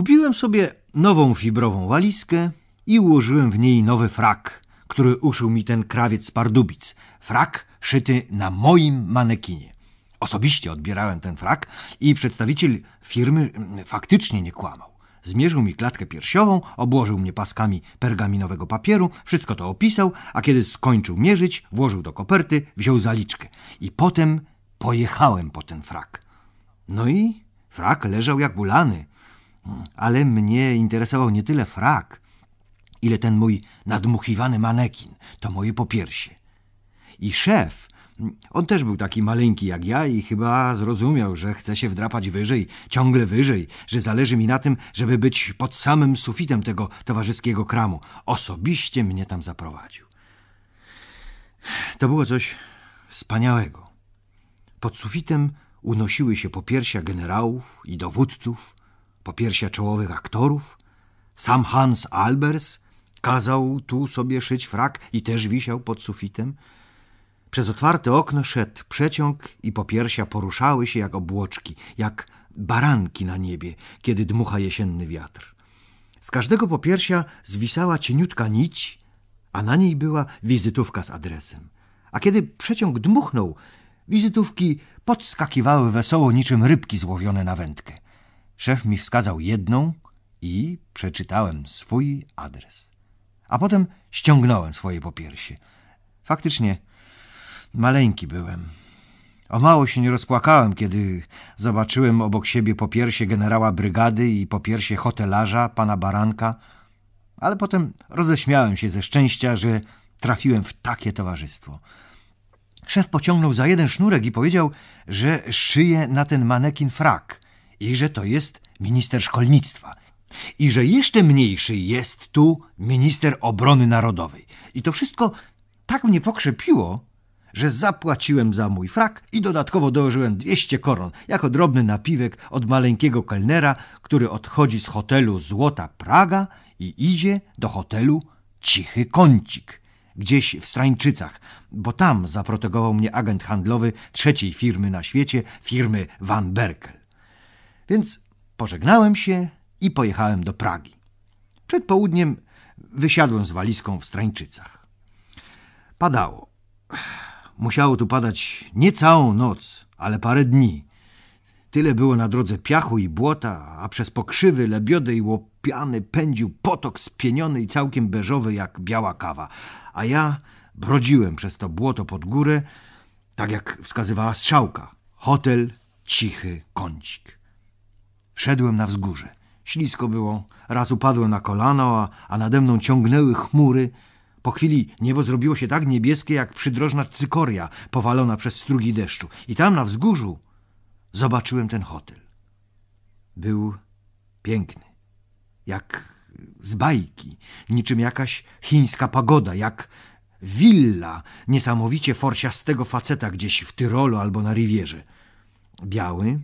Kupiłem sobie nową fibrową walizkę i ułożyłem w niej nowy frak, który uszył mi ten krawiec z pardubic. Frak szyty na moim manekinie. Osobiście odbierałem ten frak i przedstawiciel firmy mm, faktycznie nie kłamał. Zmierzył mi klatkę piersiową, obłożył mnie paskami pergaminowego papieru, wszystko to opisał, a kiedy skończył mierzyć, włożył do koperty, wziął zaliczkę. I potem pojechałem po ten frak. No i frak leżał jak bulany, ale mnie interesował nie tyle frak, ile ten mój nadmuchiwany manekin, to moje popiersie. I szef, on też był taki maleńki jak ja i chyba zrozumiał, że chce się wdrapać wyżej, ciągle wyżej, że zależy mi na tym, żeby być pod samym sufitem tego towarzyskiego kramu. Osobiście mnie tam zaprowadził. To było coś wspaniałego. Pod sufitem unosiły się popiersia generałów i dowódców, popiersia czołowych aktorów. Sam Hans Albers kazał tu sobie szyć frak i też wisiał pod sufitem. Przez otwarte okno szedł przeciąg i popiersia poruszały się jak obłoczki, jak baranki na niebie, kiedy dmucha jesienny wiatr. Z każdego popiersia zwisała cieniutka nić, a na niej była wizytówka z adresem. A kiedy przeciąg dmuchnął, wizytówki podskakiwały wesoło niczym rybki złowione na wędkę. Szef mi wskazał jedną i przeczytałem swój adres. A potem ściągnąłem swoje popiersie. Faktycznie maleńki byłem. O mało się nie rozpłakałem, kiedy zobaczyłem obok siebie popiersie generała brygady i popiersie hotelarza, pana Baranka, ale potem roześmiałem się ze szczęścia, że trafiłem w takie towarzystwo. Szef pociągnął za jeden sznurek i powiedział, że szyje na ten manekin frak – i że to jest minister szkolnictwa. I że jeszcze mniejszy jest tu minister obrony narodowej. I to wszystko tak mnie pokrzepiło, że zapłaciłem za mój frak i dodatkowo dołożyłem 200 koron jako drobny napiwek od maleńkiego kelnera, który odchodzi z hotelu Złota Praga i idzie do hotelu Cichy Kącik, gdzieś w Strańczycach, bo tam zaprotegował mnie agent handlowy trzeciej firmy na świecie, firmy Van Berkel. Więc pożegnałem się i pojechałem do Pragi. Przed południem wysiadłem z walizką w Strańczycach. Padało. Musiało tu padać nie całą noc, ale parę dni. Tyle było na drodze piachu i błota, a przez pokrzywy, lebiody i łopiany pędził potok spieniony i całkiem beżowy jak biała kawa. A ja brodziłem przez to błoto pod górę, tak jak wskazywała strzałka. Hotel Cichy Kącik. Szedłem na wzgórze. Ślisko było. Raz upadłem na kolano, a, a nade mną ciągnęły chmury. Po chwili niebo zrobiło się tak niebieskie, jak przydrożna cykoria powalona przez strugi deszczu. I tam na wzgórzu zobaczyłem ten hotel. Był piękny, jak z bajki, niczym jakaś chińska pagoda, jak willa niesamowicie forsiastego faceta gdzieś w Tyrolu albo na Riwierze. Biały,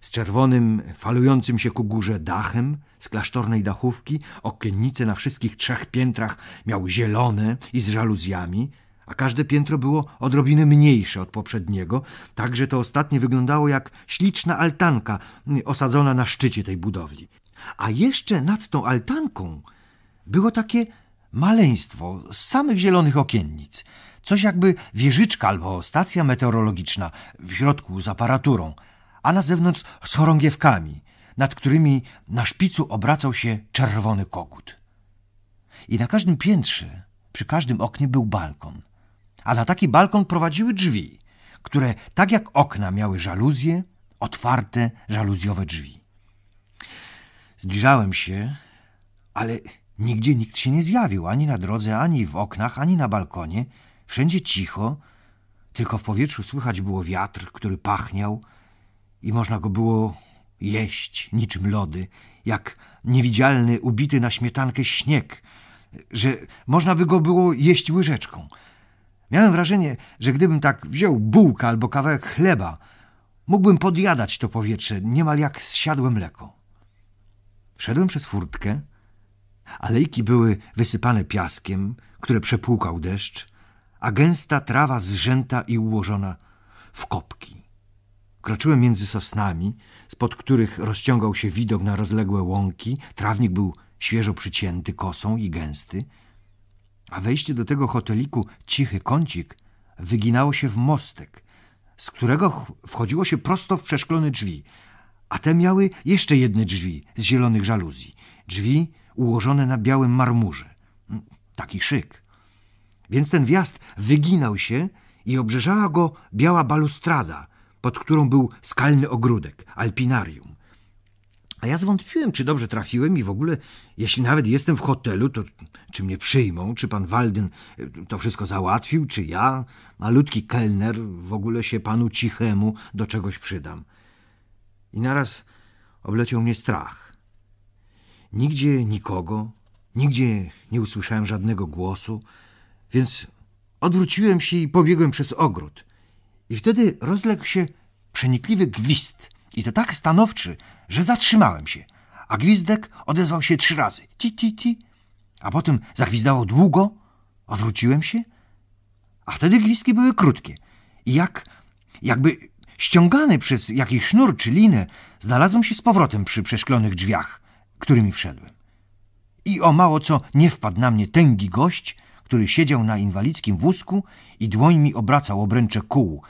z czerwonym, falującym się ku górze dachem z klasztornej dachówki, okiennice na wszystkich trzech piętrach miały zielone i z żaluzjami, a każde piętro było odrobinę mniejsze od poprzedniego, tak że to ostatnie wyglądało jak śliczna altanka y, osadzona na szczycie tej budowli. A jeszcze nad tą altanką było takie maleństwo z samych zielonych okiennic. Coś jakby wieżyczka albo stacja meteorologiczna w środku z aparaturą – a na zewnątrz z chorągiewkami, nad którymi na szpicu obracał się czerwony kogut. I na każdym piętrze, przy każdym oknie był balkon, a na taki balkon prowadziły drzwi, które tak jak okna miały żaluzje, otwarte żaluzjowe drzwi. Zbliżałem się, ale nigdzie nikt się nie zjawił, ani na drodze, ani w oknach, ani na balkonie. Wszędzie cicho, tylko w powietrzu słychać było wiatr, który pachniał – i można go było jeść niczym lody, jak niewidzialny, ubity na śmietankę śnieg, że można by go było jeść łyżeczką. Miałem wrażenie, że gdybym tak wziął bułkę albo kawałek chleba, mógłbym podjadać to powietrze, niemal jak zsiadłe mleko. Wszedłem przez furtkę. Alejki były wysypane piaskiem, które przepłukał deszcz, a gęsta trawa zrzęta i ułożona w kopki. Kroczyłem między sosnami, spod których rozciągał się widok na rozległe łąki. Trawnik był świeżo przycięty kosą i gęsty. A wejście do tego hoteliku, cichy kącik, wyginało się w mostek, z którego wchodziło się prosto w przeszklone drzwi, a te miały jeszcze jedne drzwi z zielonych żaluzji. Drzwi ułożone na białym marmurze. Mm, taki szyk. Więc ten wjazd wyginał się i obrzeżała go biała balustrada – pod którą był skalny ogródek, alpinarium. A ja zwątpiłem, czy dobrze trafiłem i w ogóle, jeśli nawet jestem w hotelu, to czy mnie przyjmą, czy pan Waldyn e, to wszystko załatwił, czy ja, malutki kelner, w ogóle się panu cichemu do czegoś przydam. I naraz obleciał mnie strach. Nigdzie nikogo, nigdzie nie usłyszałem żadnego głosu, więc odwróciłem się i pobiegłem przez ogród – i wtedy rozległ się przenikliwy gwizd. I to tak stanowczy, że zatrzymałem się. A gwizdek odezwał się trzy razy. Ti, ti, ti. A potem zagwizdało długo. Odwróciłem się. A wtedy gwizdki były krótkie. I jak, jakby ściągany przez jakiś sznur czy linę, znalazłem się z powrotem przy przeszklonych drzwiach, którymi wszedłem. I o mało co nie wpadł na mnie tęgi gość, który siedział na inwalidzkim wózku i dłońmi obracał obręcze kół,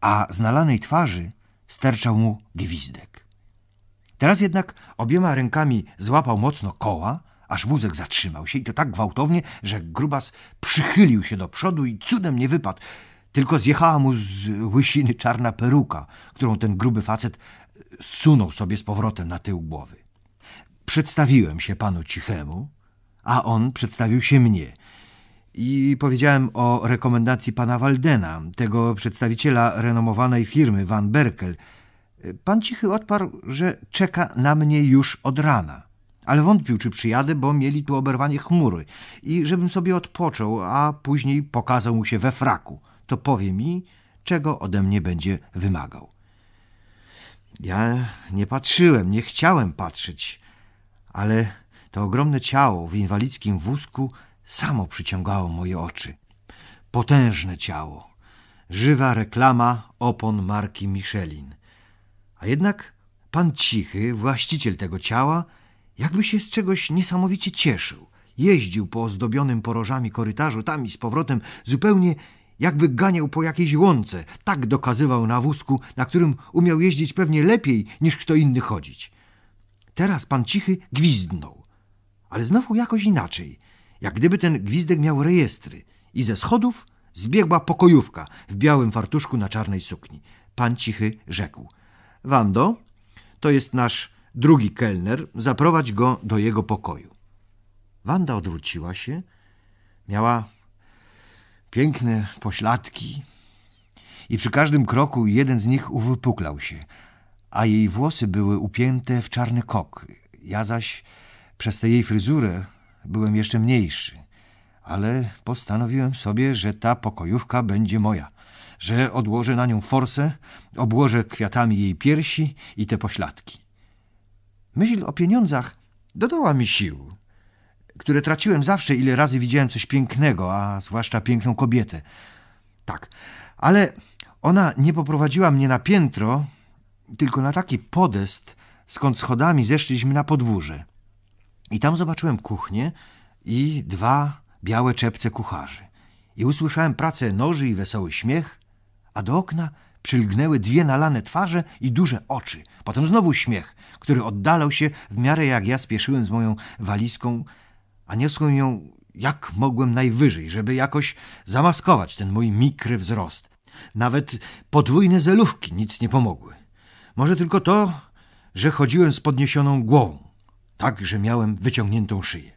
a z nalanej twarzy sterczał mu gwizdek. Teraz jednak obiema rękami złapał mocno koła, aż wózek zatrzymał się i to tak gwałtownie, że grubas przychylił się do przodu i cudem nie wypadł. Tylko zjechała mu z łysiny czarna peruka, którą ten gruby facet sunął sobie z powrotem na tył głowy. Przedstawiłem się panu Cichemu, a on przedstawił się mnie i powiedziałem o rekomendacji pana Waldena, tego przedstawiciela renomowanej firmy Van Berkel. Pan cichy odparł, że czeka na mnie już od rana. Ale wątpił, czy przyjadę, bo mieli tu oberwanie chmury i żebym sobie odpoczął, a później pokazał mu się we fraku. To powie mi, czego ode mnie będzie wymagał. Ja nie patrzyłem, nie chciałem patrzeć, ale to ogromne ciało w inwalidzkim wózku – samo przyciągało moje oczy. Potężne ciało, żywa reklama opon marki Michelin. A jednak pan Cichy, właściciel tego ciała, jakby się z czegoś niesamowicie cieszył. Jeździł po ozdobionym porożami korytarzu tam i z powrotem, zupełnie jakby ganiał po jakiejś łące. Tak dokazywał na wózku, na którym umiał jeździć pewnie lepiej niż kto inny chodzić. Teraz pan Cichy gwizdnął, ale znowu jakoś inaczej – jak gdyby ten gwizdek miał rejestry i ze schodów zbiegła pokojówka w białym fartuszku na czarnej sukni. Pan cichy rzekł: Wando, to jest nasz drugi kelner, zaprowadź go do jego pokoju. Wanda odwróciła się, miała piękne pośladki i przy każdym kroku jeden z nich uwypuklał się, a jej włosy były upięte w czarny kok. Ja zaś przez tę jej fryzurę byłem jeszcze mniejszy, ale postanowiłem sobie, że ta pokojówka będzie moja, że odłożę na nią forsę, obłożę kwiatami jej piersi i te pośladki. Myśl o pieniądzach dodała mi sił, które traciłem zawsze, ile razy widziałem coś pięknego, a zwłaszcza piękną kobietę. Tak, ale ona nie poprowadziła mnie na piętro, tylko na taki podest, skąd schodami zeszliśmy na podwórze. I tam zobaczyłem kuchnię i dwa białe czepce kucharzy. I usłyszałem pracę noży i wesoły śmiech, a do okna przylgnęły dwie nalane twarze i duże oczy. Potem znowu śmiech, który oddalał się w miarę jak ja spieszyłem z moją walizką, a niosłem ją jak mogłem najwyżej, żeby jakoś zamaskować ten mój mikry wzrost. Nawet podwójne zelówki nic nie pomogły. Może tylko to, że chodziłem z podniesioną głową tak, że miałem wyciągniętą szyję.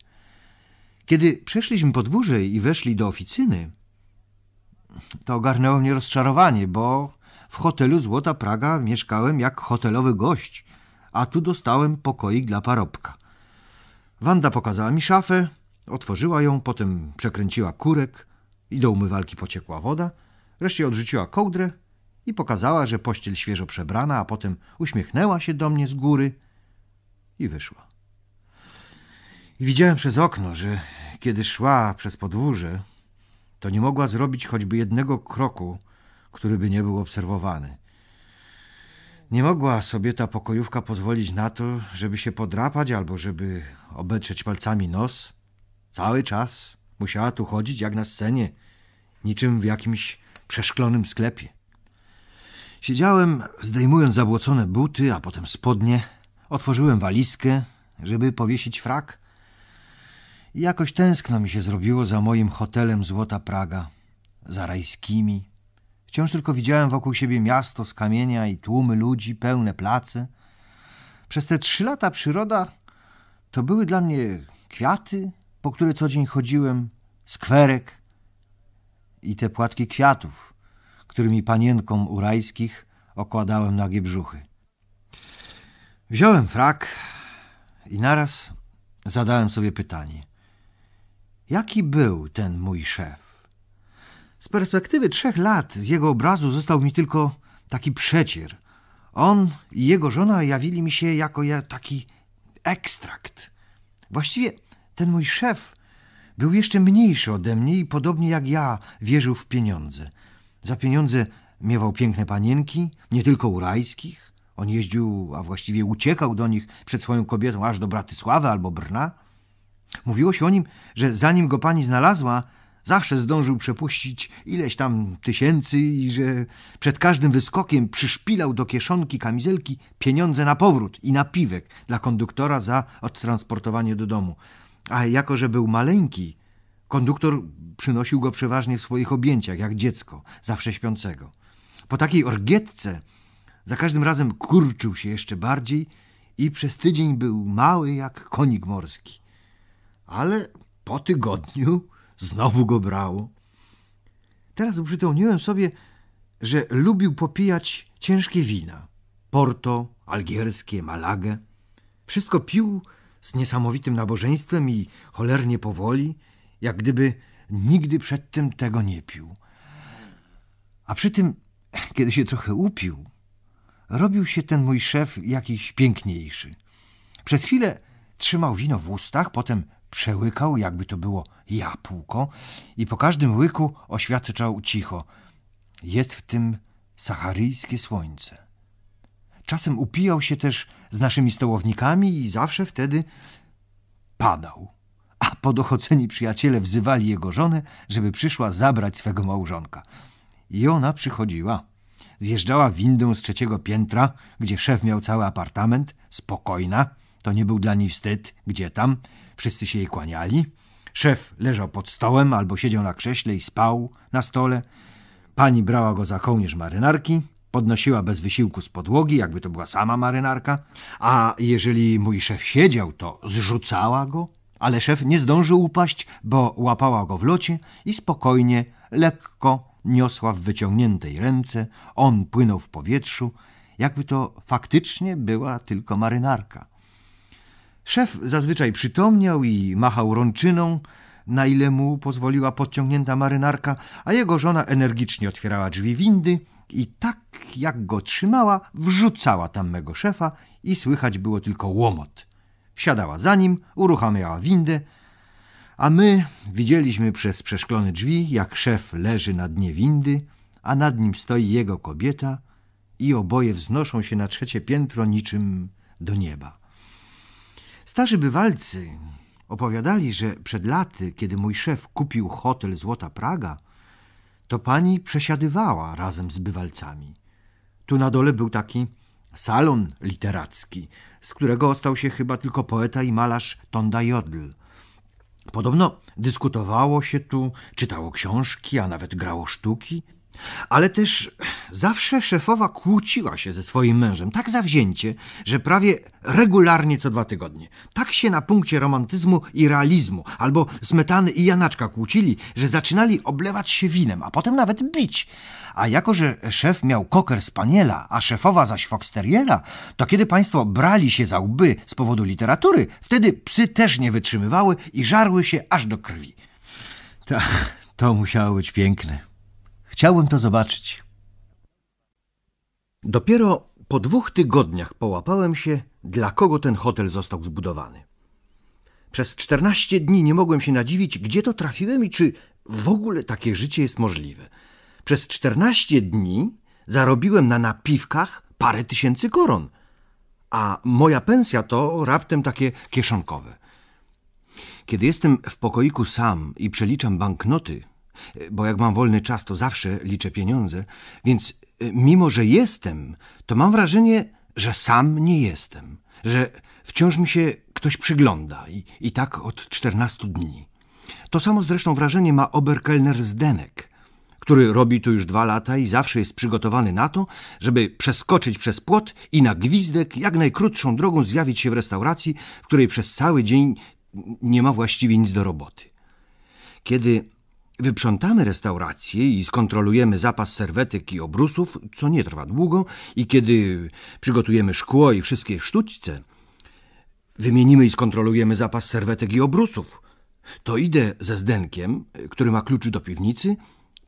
Kiedy przeszliśmy podwórze i weszli do oficyny, to ogarnęło mnie rozczarowanie, bo w hotelu Złota Praga mieszkałem jak hotelowy gość, a tu dostałem pokoik dla parobka. Wanda pokazała mi szafę, otworzyła ją, potem przekręciła kurek i do umywalki pociekła woda, wreszcie odrzuciła kołdrę i pokazała, że pościel świeżo przebrana, a potem uśmiechnęła się do mnie z góry i wyszła. I widziałem przez okno, że kiedy szła przez podwórze, to nie mogła zrobić choćby jednego kroku, który by nie był obserwowany. Nie mogła sobie ta pokojówka pozwolić na to, żeby się podrapać albo żeby obetrzeć palcami nos. Cały czas musiała tu chodzić jak na scenie, niczym w jakimś przeszklonym sklepie. Siedziałem, zdejmując zabłocone buty, a potem spodnie. Otworzyłem walizkę, żeby powiesić frak – i jakoś tęskno mi się zrobiło za moim hotelem Złota Praga, za rajskimi. Wciąż tylko widziałem wokół siebie miasto z kamienia i tłumy ludzi, pełne place. Przez te trzy lata przyroda to były dla mnie kwiaty, po które co dzień chodziłem, skwerek i te płatki kwiatów, którymi panienkom urajskich okładałem nagie brzuchy. Wziąłem frak i naraz zadałem sobie pytanie. Jaki był ten mój szef? Z perspektywy trzech lat z jego obrazu został mi tylko taki przecier. On i jego żona jawili mi się jako ja taki ekstrakt. Właściwie ten mój szef był jeszcze mniejszy ode mnie i podobnie jak ja wierzył w pieniądze. Za pieniądze miewał piękne panienki, nie tylko urajskich. On jeździł, a właściwie uciekał do nich przed swoją kobietą aż do Bratysławy albo Brna. Mówiło się o nim, że zanim go pani znalazła, zawsze zdążył przepuścić ileś tam tysięcy i że przed każdym wyskokiem przyszpilał do kieszonki kamizelki pieniądze na powrót i na piwek dla konduktora za odtransportowanie do domu. A jako, że był maleńki, konduktor przynosił go przeważnie w swoich objęciach, jak dziecko, zawsze śpiącego. Po takiej orgietce za każdym razem kurczył się jeszcze bardziej i przez tydzień był mały jak konik morski ale po tygodniu znowu go brało. Teraz uprzytomniłem sobie, że lubił popijać ciężkie wina. Porto, algierskie, Malagę. Wszystko pił z niesamowitym nabożeństwem i cholernie powoli, jak gdyby nigdy przedtem tego nie pił. A przy tym, kiedy się trochę upił, robił się ten mój szef jakiś piękniejszy. Przez chwilę trzymał wino w ustach, potem przełykał, jakby to było jabłko, i po każdym łyku oświadczał cicho: Jest w tym saharyjskie słońce. Czasem upijał się też z naszymi stołownikami i zawsze wtedy padał. A podochoceni przyjaciele wzywali jego żonę, żeby przyszła zabrać swego małżonka. I ona przychodziła. Zjeżdżała windą z trzeciego piętra, gdzie szef miał cały apartament, spokojna. To nie był dla niej wstyd, gdzie tam. Wszyscy się jej kłaniali. Szef leżał pod stołem albo siedział na krześle i spał na stole. Pani brała go za kołnierz marynarki, podnosiła bez wysiłku z podłogi, jakby to była sama marynarka, a jeżeli mój szef siedział, to zrzucała go, ale szef nie zdążył upaść, bo łapała go w locie i spokojnie, lekko niosła w wyciągniętej ręce, on płynął w powietrzu, jakby to faktycznie była tylko marynarka. Szef zazwyczaj przytomniał i machał rączyną, na ile mu pozwoliła podciągnięta marynarka, a jego żona energicznie otwierała drzwi windy i tak jak go trzymała, wrzucała tam mego szefa i słychać było tylko łomot. Wsiadała za nim, uruchamiała windę, a my widzieliśmy przez przeszklone drzwi, jak szef leży na dnie windy, a nad nim stoi jego kobieta i oboje wznoszą się na trzecie piętro niczym do nieba. Starzy bywalcy opowiadali, że przed laty, kiedy mój szef kupił hotel Złota Praga, to pani przesiadywała razem z bywalcami. Tu na dole był taki salon literacki, z którego ostał się chyba tylko poeta i malarz Tonda Jodl. Podobno dyskutowało się tu, czytało książki, a nawet grało sztuki – ale też zawsze szefowa kłóciła się ze swoim mężem tak zawzięcie, że prawie regularnie co dwa tygodnie. Tak się na punkcie romantyzmu i realizmu albo smetany i janaczka kłócili, że zaczynali oblewać się winem, a potem nawet bić. A jako, że szef miał koker spaniela, a szefowa zaś foxteriera, to kiedy państwo brali się za łby z powodu literatury, wtedy psy też nie wytrzymywały i żarły się aż do krwi. Tak, to musiało być piękne. Chciałbym to zobaczyć. Dopiero po dwóch tygodniach połapałem się, dla kogo ten hotel został zbudowany. Przez czternaście dni nie mogłem się nadziwić, gdzie to trafiłem i czy w ogóle takie życie jest możliwe. Przez czternaście dni zarobiłem na napiwkach parę tysięcy koron, a moja pensja to raptem takie kieszonkowe. Kiedy jestem w pokoiku sam i przeliczam banknoty, bo jak mam wolny czas, to zawsze liczę pieniądze, więc y, mimo, że jestem, to mam wrażenie, że sam nie jestem, że wciąż mi się ktoś przygląda i, i tak od 14 dni. To samo zresztą wrażenie ma Oberkellner Zdenek, który robi tu już dwa lata i zawsze jest przygotowany na to, żeby przeskoczyć przez płot i na gwizdek jak najkrótszą drogą zjawić się w restauracji, w której przez cały dzień nie ma właściwie nic do roboty. Kiedy Wyprzątamy restaurację i skontrolujemy zapas serwetek i obrusów, co nie trwa długo, i kiedy przygotujemy szkło i wszystkie sztućce, wymienimy i skontrolujemy zapas serwetek i obrusów. To idę ze Zdenkiem, który ma kluczy do piwnicy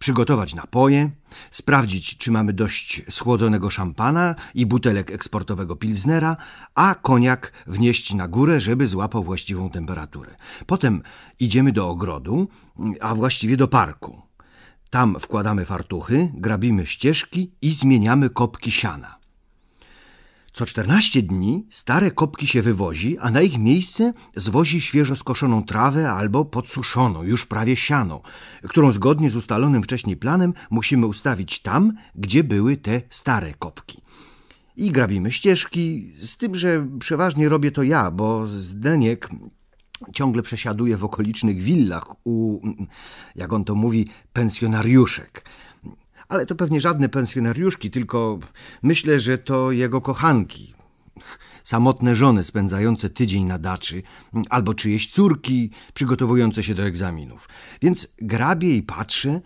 przygotować napoje, sprawdzić, czy mamy dość schłodzonego szampana i butelek eksportowego pilznera, a koniak wnieść na górę, żeby złapał właściwą temperaturę. Potem idziemy do ogrodu, a właściwie do parku. Tam wkładamy fartuchy, grabimy ścieżki i zmieniamy kopki siana. Co 14 dni stare kopki się wywozi, a na ich miejsce zwozi świeżo skoszoną trawę albo podsuszoną, już prawie siano, którą zgodnie z ustalonym wcześniej planem musimy ustawić tam, gdzie były te stare kopki. I grabimy ścieżki, z tym, że przeważnie robię to ja, bo Zdeniek ciągle przesiaduje w okolicznych willach u, jak on to mówi, pensjonariuszek – ale to pewnie żadne pensjonariuszki, tylko myślę, że to jego kochanki. Samotne żony spędzające tydzień na daczy, albo czyjeś córki przygotowujące się do egzaminów. Więc grabię i patrzę,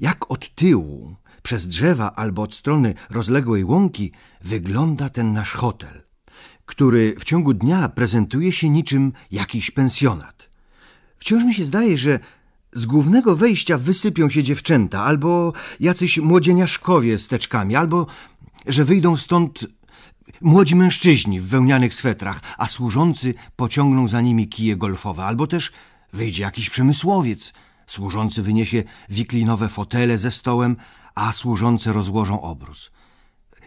jak od tyłu, przez drzewa albo od strony rozległej łąki, wygląda ten nasz hotel, który w ciągu dnia prezentuje się niczym jakiś pensjonat. Wciąż mi się zdaje, że z głównego wejścia wysypią się dziewczęta, albo jacyś młodzieniaszkowie z teczkami, albo że wyjdą stąd młodzi mężczyźni w wełnianych swetrach, a służący pociągną za nimi kije golfowe, albo też wyjdzie jakiś przemysłowiec. Służący wyniesie wiklinowe fotele ze stołem, a służące rozłożą obrus.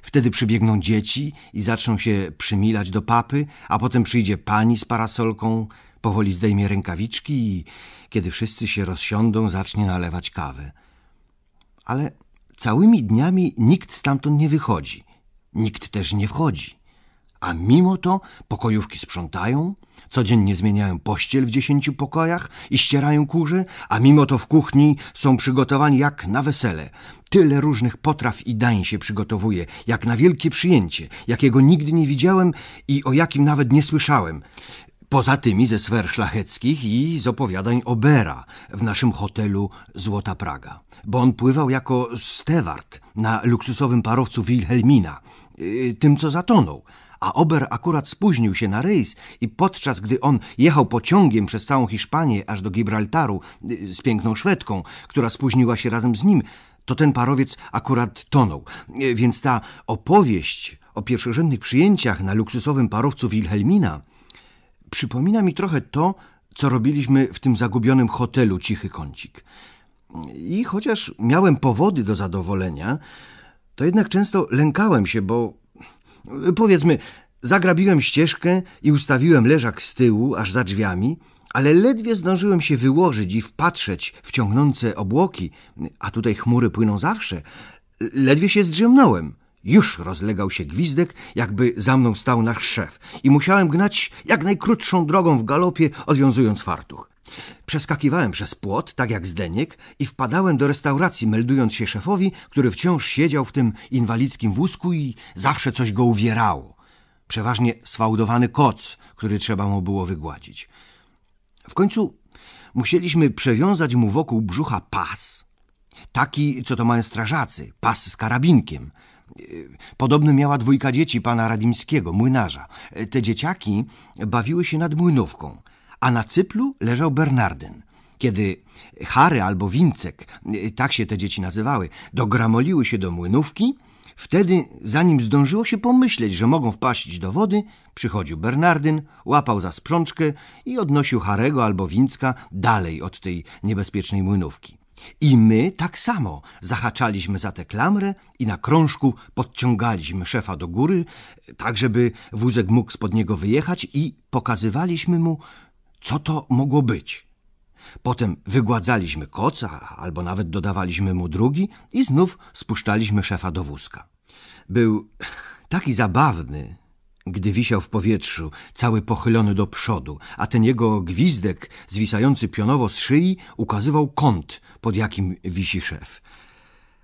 Wtedy przybiegną dzieci i zaczną się przymilać do papy, a potem przyjdzie pani z parasolką, powoli zdejmie rękawiczki i kiedy wszyscy się rozsiądą, zacznie nalewać kawę. Ale całymi dniami nikt stamtąd nie wychodzi, nikt też nie wchodzi. A mimo to pokojówki sprzątają, codziennie zmieniają pościel w dziesięciu pokojach i ścierają kurze, a mimo to w kuchni są przygotowani jak na wesele. Tyle różnych potraw i dań się przygotowuje, jak na wielkie przyjęcie, jakiego nigdy nie widziałem i o jakim nawet nie słyszałem. Poza tymi ze sfer szlacheckich i z opowiadań Obera w naszym hotelu Złota Praga, bo on pływał jako steward na luksusowym parowcu Wilhelmina, y, tym co zatonął. A Ober akurat spóźnił się na rejs i podczas gdy on jechał pociągiem przez całą Hiszpanię aż do Gibraltaru y, z piękną Szwedką, która spóźniła się razem z nim, to ten parowiec akurat tonął. Y, więc ta opowieść o pierwszorzędnych przyjęciach na luksusowym parowcu Wilhelmina – Przypomina mi trochę to, co robiliśmy w tym zagubionym hotelu Cichy Kącik. I chociaż miałem powody do zadowolenia, to jednak często lękałem się, bo powiedzmy, zagrabiłem ścieżkę i ustawiłem leżak z tyłu, aż za drzwiami, ale ledwie zdążyłem się wyłożyć i wpatrzeć w ciągnące obłoki, a tutaj chmury płyną zawsze, ledwie się zdrzemnąłem. Już rozlegał się gwizdek, jakby za mną stał nasz szef i musiałem gnać jak najkrótszą drogą w galopie, odwiązując fartuch. Przeskakiwałem przez płot, tak jak zdeniek, i wpadałem do restauracji, meldując się szefowi, który wciąż siedział w tym inwalidzkim wózku i zawsze coś go uwierało. Przeważnie sfałdowany koc, który trzeba mu było wygładzić. W końcu musieliśmy przewiązać mu wokół brzucha pas, taki, co to mają strażacy, pas z karabinkiem – E, Podobny miała dwójka dzieci pana Radimskiego, młynarza. E, te dzieciaki bawiły się nad młynówką, a na cyplu leżał Bernardyn. Kiedy Harry albo Wincek, e, tak się te dzieci nazywały, dogramoliły się do młynówki, wtedy, zanim zdążyło się pomyśleć, że mogą wpaść do wody, przychodził Bernardyn, łapał za sprzączkę i odnosił Harego albo Wincka dalej od tej niebezpiecznej młynówki. I my tak samo zahaczaliśmy za tę klamrę i na krążku podciągaliśmy szefa do góry, tak żeby wózek mógł spod niego wyjechać i pokazywaliśmy mu, co to mogło być. Potem wygładzaliśmy koca, albo nawet dodawaliśmy mu drugi i znów spuszczaliśmy szefa do wózka. Był taki zabawny, gdy wisiał w powietrzu, cały pochylony do przodu, a ten jego gwizdek, zwisający pionowo z szyi, ukazywał kąt, pod jakim wisi szef.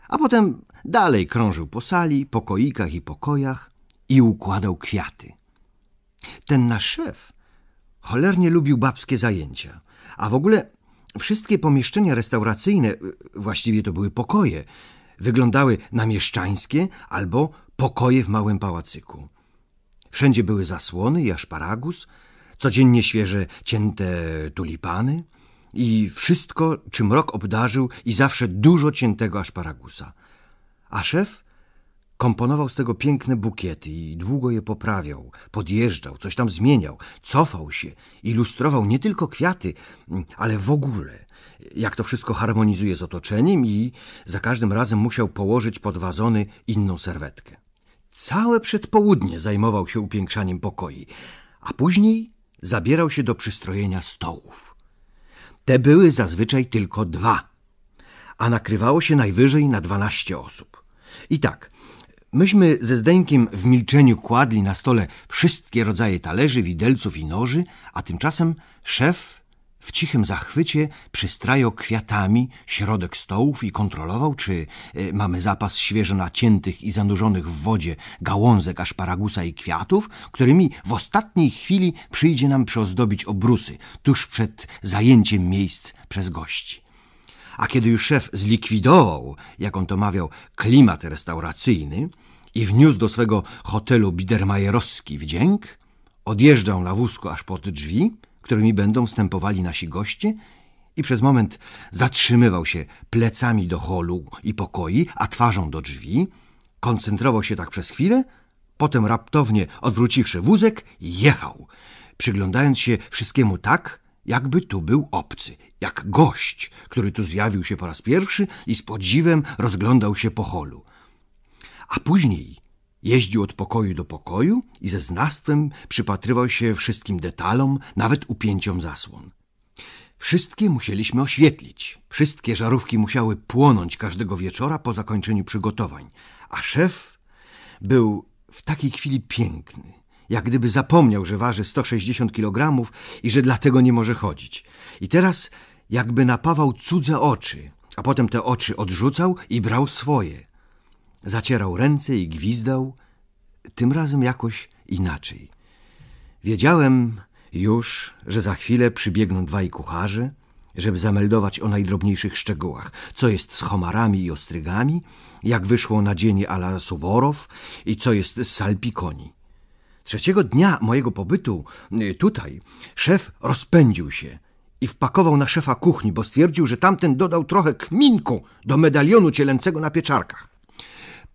A potem dalej krążył po sali, pokoikach i pokojach i układał kwiaty. Ten nasz szef cholernie lubił babskie zajęcia, a w ogóle wszystkie pomieszczenia restauracyjne, y, właściwie to były pokoje, wyglądały na mieszczańskie albo pokoje w małym pałacyku. Wszędzie były zasłony i aszparagus, codziennie świeże cięte tulipany i wszystko, czym rok obdarzył i zawsze dużo ciętego aszparagusa. A szef komponował z tego piękne bukiety i długo je poprawiał, podjeżdżał, coś tam zmieniał, cofał się, ilustrował nie tylko kwiaty, ale w ogóle, jak to wszystko harmonizuje z otoczeniem i za każdym razem musiał położyć pod wazony inną serwetkę. Całe przedpołudnie zajmował się upiększaniem pokoi, a później zabierał się do przystrojenia stołów. Te były zazwyczaj tylko dwa, a nakrywało się najwyżej na dwanaście osób. I tak, myśmy ze Zdeńkiem w milczeniu kładli na stole wszystkie rodzaje talerzy, widelców i noży, a tymczasem szef w cichym zachwycie przystrajał kwiatami środek stołów i kontrolował, czy e, mamy zapas świeżo naciętych i zanurzonych w wodzie gałązek aszparagusa i kwiatów, którymi w ostatniej chwili przyjdzie nam przyozdobić obrusy tuż przed zajęciem miejsc przez gości. A kiedy już szef zlikwidował, jak on to mawiał, klimat restauracyjny i wniósł do swego hotelu Bidermajerowski wdzięk, odjeżdżał na wózku aż pod drzwi, którymi będą wstępowali nasi goście i przez moment zatrzymywał się plecami do holu i pokoi, a twarzą do drzwi. Koncentrował się tak przez chwilę, potem raptownie odwróciwszy wózek, jechał, przyglądając się wszystkiemu tak, jakby tu był obcy, jak gość, który tu zjawił się po raz pierwszy i z podziwem rozglądał się po holu. A później Jeździł od pokoju do pokoju i ze znastwem przypatrywał się wszystkim detalom, nawet upięciom zasłon. Wszystkie musieliśmy oświetlić. Wszystkie żarówki musiały płonąć każdego wieczora po zakończeniu przygotowań, a szef był w takiej chwili piękny, jak gdyby zapomniał, że waży 160 kg i że dlatego nie może chodzić. I teraz jakby napawał cudze oczy, a potem te oczy odrzucał i brał swoje. Zacierał ręce i gwizdał, tym razem jakoś inaczej. Wiedziałem już, że za chwilę przybiegną dwaj kucharze, żeby zameldować o najdrobniejszych szczegółach, co jest z homarami i ostrygami, jak wyszło na dzień ala Suworow i co jest z salpikoni. Trzeciego dnia mojego pobytu y, tutaj szef rozpędził się i wpakował na szefa kuchni, bo stwierdził, że tamten dodał trochę kminku do medalionu cielęcego na pieczarkach.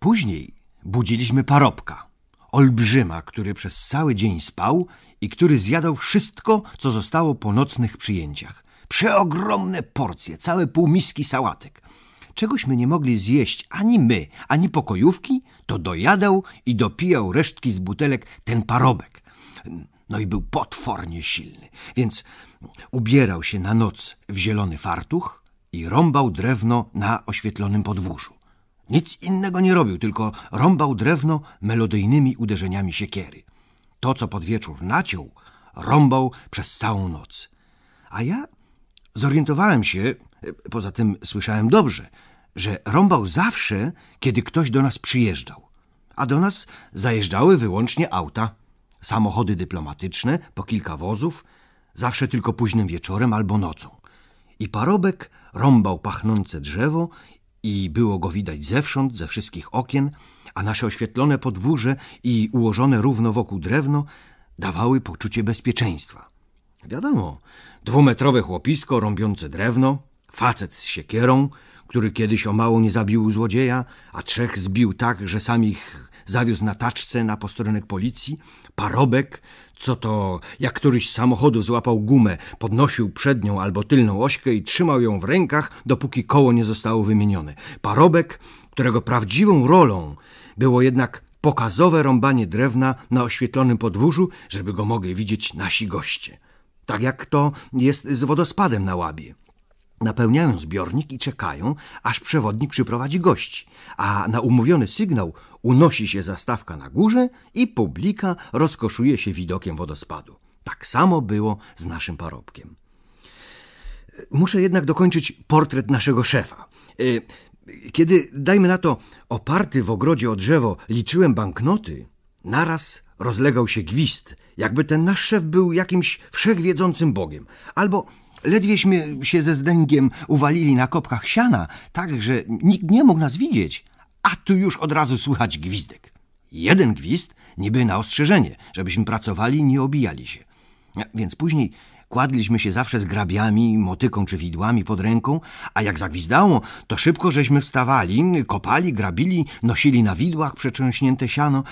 Później budziliśmy parobka, olbrzyma, który przez cały dzień spał i który zjadał wszystko, co zostało po nocnych przyjęciach. Przeogromne porcje, całe półmiski sałatek. Czegośmy nie mogli zjeść ani my, ani pokojówki, to dojadał i dopijał resztki z butelek ten parobek. No i był potwornie silny, więc ubierał się na noc w zielony fartuch i rąbał drewno na oświetlonym podwórzu. Nic innego nie robił, tylko rąbał drewno melodyjnymi uderzeniami siekiery. To, co pod wieczór naciął, rąbał przez całą noc. A ja zorientowałem się, e, poza tym słyszałem dobrze, że rąbał zawsze, kiedy ktoś do nas przyjeżdżał. A do nas zajeżdżały wyłącznie auta, samochody dyplomatyczne, po kilka wozów, zawsze tylko późnym wieczorem albo nocą. I parobek rąbał pachnące drzewo i było go widać zewsząd, ze wszystkich okien, a nasze oświetlone podwórze i ułożone równo wokół drewno dawały poczucie bezpieczeństwa. Wiadomo, dwumetrowe chłopisko rąbiące drewno, facet z siekierą, który kiedyś o mało nie zabił złodzieja, a trzech zbił tak, że sam ich zawiózł na taczce na postronek policji, parobek, co to, jak któryś z samochodu złapał gumę, podnosił przednią albo tylną ośkę i trzymał ją w rękach, dopóki koło nie zostało wymienione. Parobek, którego prawdziwą rolą było jednak pokazowe rąbanie drewna na oświetlonym podwórzu, żeby go mogli widzieć nasi goście. Tak jak to jest z wodospadem na łabie. Napełniają zbiornik i czekają, aż przewodnik przyprowadzi gości, a na umówiony sygnał unosi się zastawka na górze i publika rozkoszuje się widokiem wodospadu. Tak samo było z naszym parobkiem. Muszę jednak dokończyć portret naszego szefa. Y, kiedy, dajmy na to, oparty w ogrodzie o drzewo liczyłem banknoty, naraz rozlegał się gwizd, jakby ten nasz szef był jakimś wszechwiedzącym bogiem, albo Ledwieśmy się ze zdęgiem uwalili na kopkach siana, tak, że nikt nie mógł nas widzieć, a tu już od razu słychać gwizdek. Jeden gwizd niby na ostrzeżenie, żebyśmy pracowali i nie obijali się. Więc później kładliśmy się zawsze z grabiami, motyką czy widłami pod ręką, a jak zagwizdało, to szybko żeśmy wstawali, kopali, grabili, nosili na widłach przetrząśnięte siano,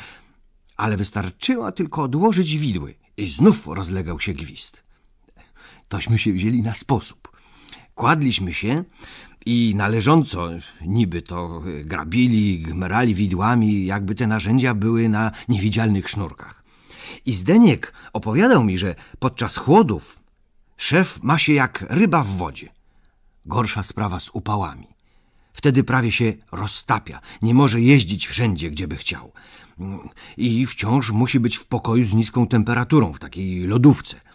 ale wystarczyło tylko odłożyć widły i znów rozlegał się gwizd tośmy się wzięli na sposób. Kładliśmy się i należąco niby to e, grabili, gmerali widłami, jakby te narzędzia były na niewidzialnych sznurkach. I Zdeniek opowiadał mi, że podczas chłodów szef ma się jak ryba w wodzie. Gorsza sprawa z upałami. Wtedy prawie się roztapia, nie może jeździć wszędzie, gdzie by chciał. Mm, I wciąż musi być w pokoju z niską temperaturą, w takiej lodówce –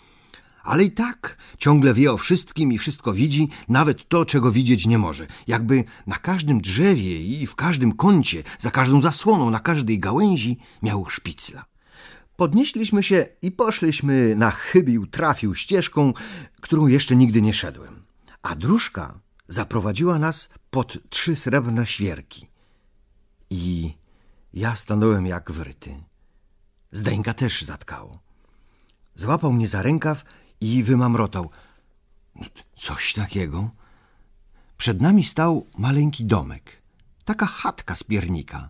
ale i tak ciągle wie o wszystkim i wszystko widzi, nawet to, czego widzieć nie może. Jakby na każdym drzewie i w każdym kącie, za każdą zasłoną, na każdej gałęzi miał szpicla. Podnieśliśmy się i poszliśmy na chybił trafił ścieżką, którą jeszcze nigdy nie szedłem. A dróżka zaprowadziła nas pod trzy srebrne świerki. I ja stanąłem jak wryty. Zdęka też zatkało. Złapał mnie za rękaw i wymamrotał. Coś takiego. Przed nami stał maleńki domek. Taka chatka z piernika.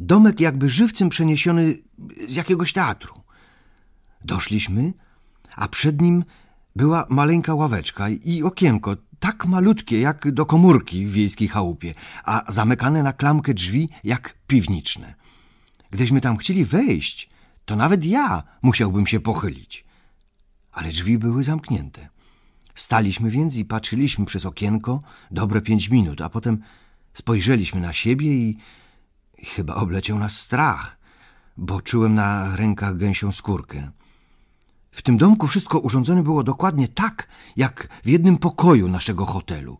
Domek jakby żywcem przeniesiony z jakiegoś teatru. Doszliśmy, a przed nim była maleńka ławeczka i okienko, tak malutkie jak do komórki w wiejskiej chałupie, a zamykane na klamkę drzwi jak piwniczne. Gdyśmy tam chcieli wejść, to nawet ja musiałbym się pochylić ale drzwi były zamknięte. Staliśmy więc i patrzyliśmy przez okienko dobre pięć minut, a potem spojrzeliśmy na siebie i chyba obleciał nas strach, bo czułem na rękach gęsią skórkę. W tym domku wszystko urządzone było dokładnie tak, jak w jednym pokoju naszego hotelu.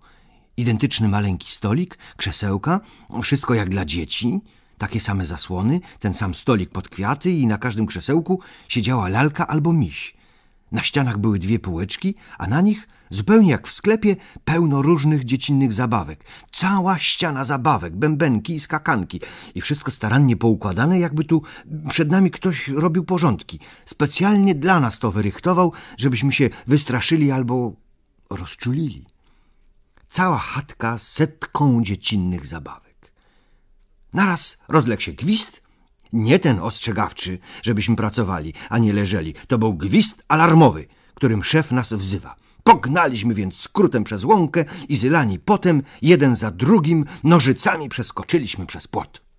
Identyczny maleńki stolik, krzesełka, wszystko jak dla dzieci, takie same zasłony, ten sam stolik pod kwiaty i na każdym krzesełku siedziała lalka albo miś. Na ścianach były dwie półeczki, a na nich, zupełnie jak w sklepie, pełno różnych dziecinnych zabawek. Cała ściana zabawek, bębenki i skakanki. I wszystko starannie poukładane, jakby tu przed nami ktoś robił porządki. Specjalnie dla nas to wyrychtował, żebyśmy się wystraszyli albo rozczulili. Cała chatka z setką dziecinnych zabawek. Naraz rozległ się gwizd nie ten ostrzegawczy, żebyśmy pracowali, a nie leżeli. To był gwizd alarmowy, którym szef nas wzywa. Pognaliśmy więc skrótem przez łąkę i zylani potem, jeden za drugim, nożycami przeskoczyliśmy przez płot.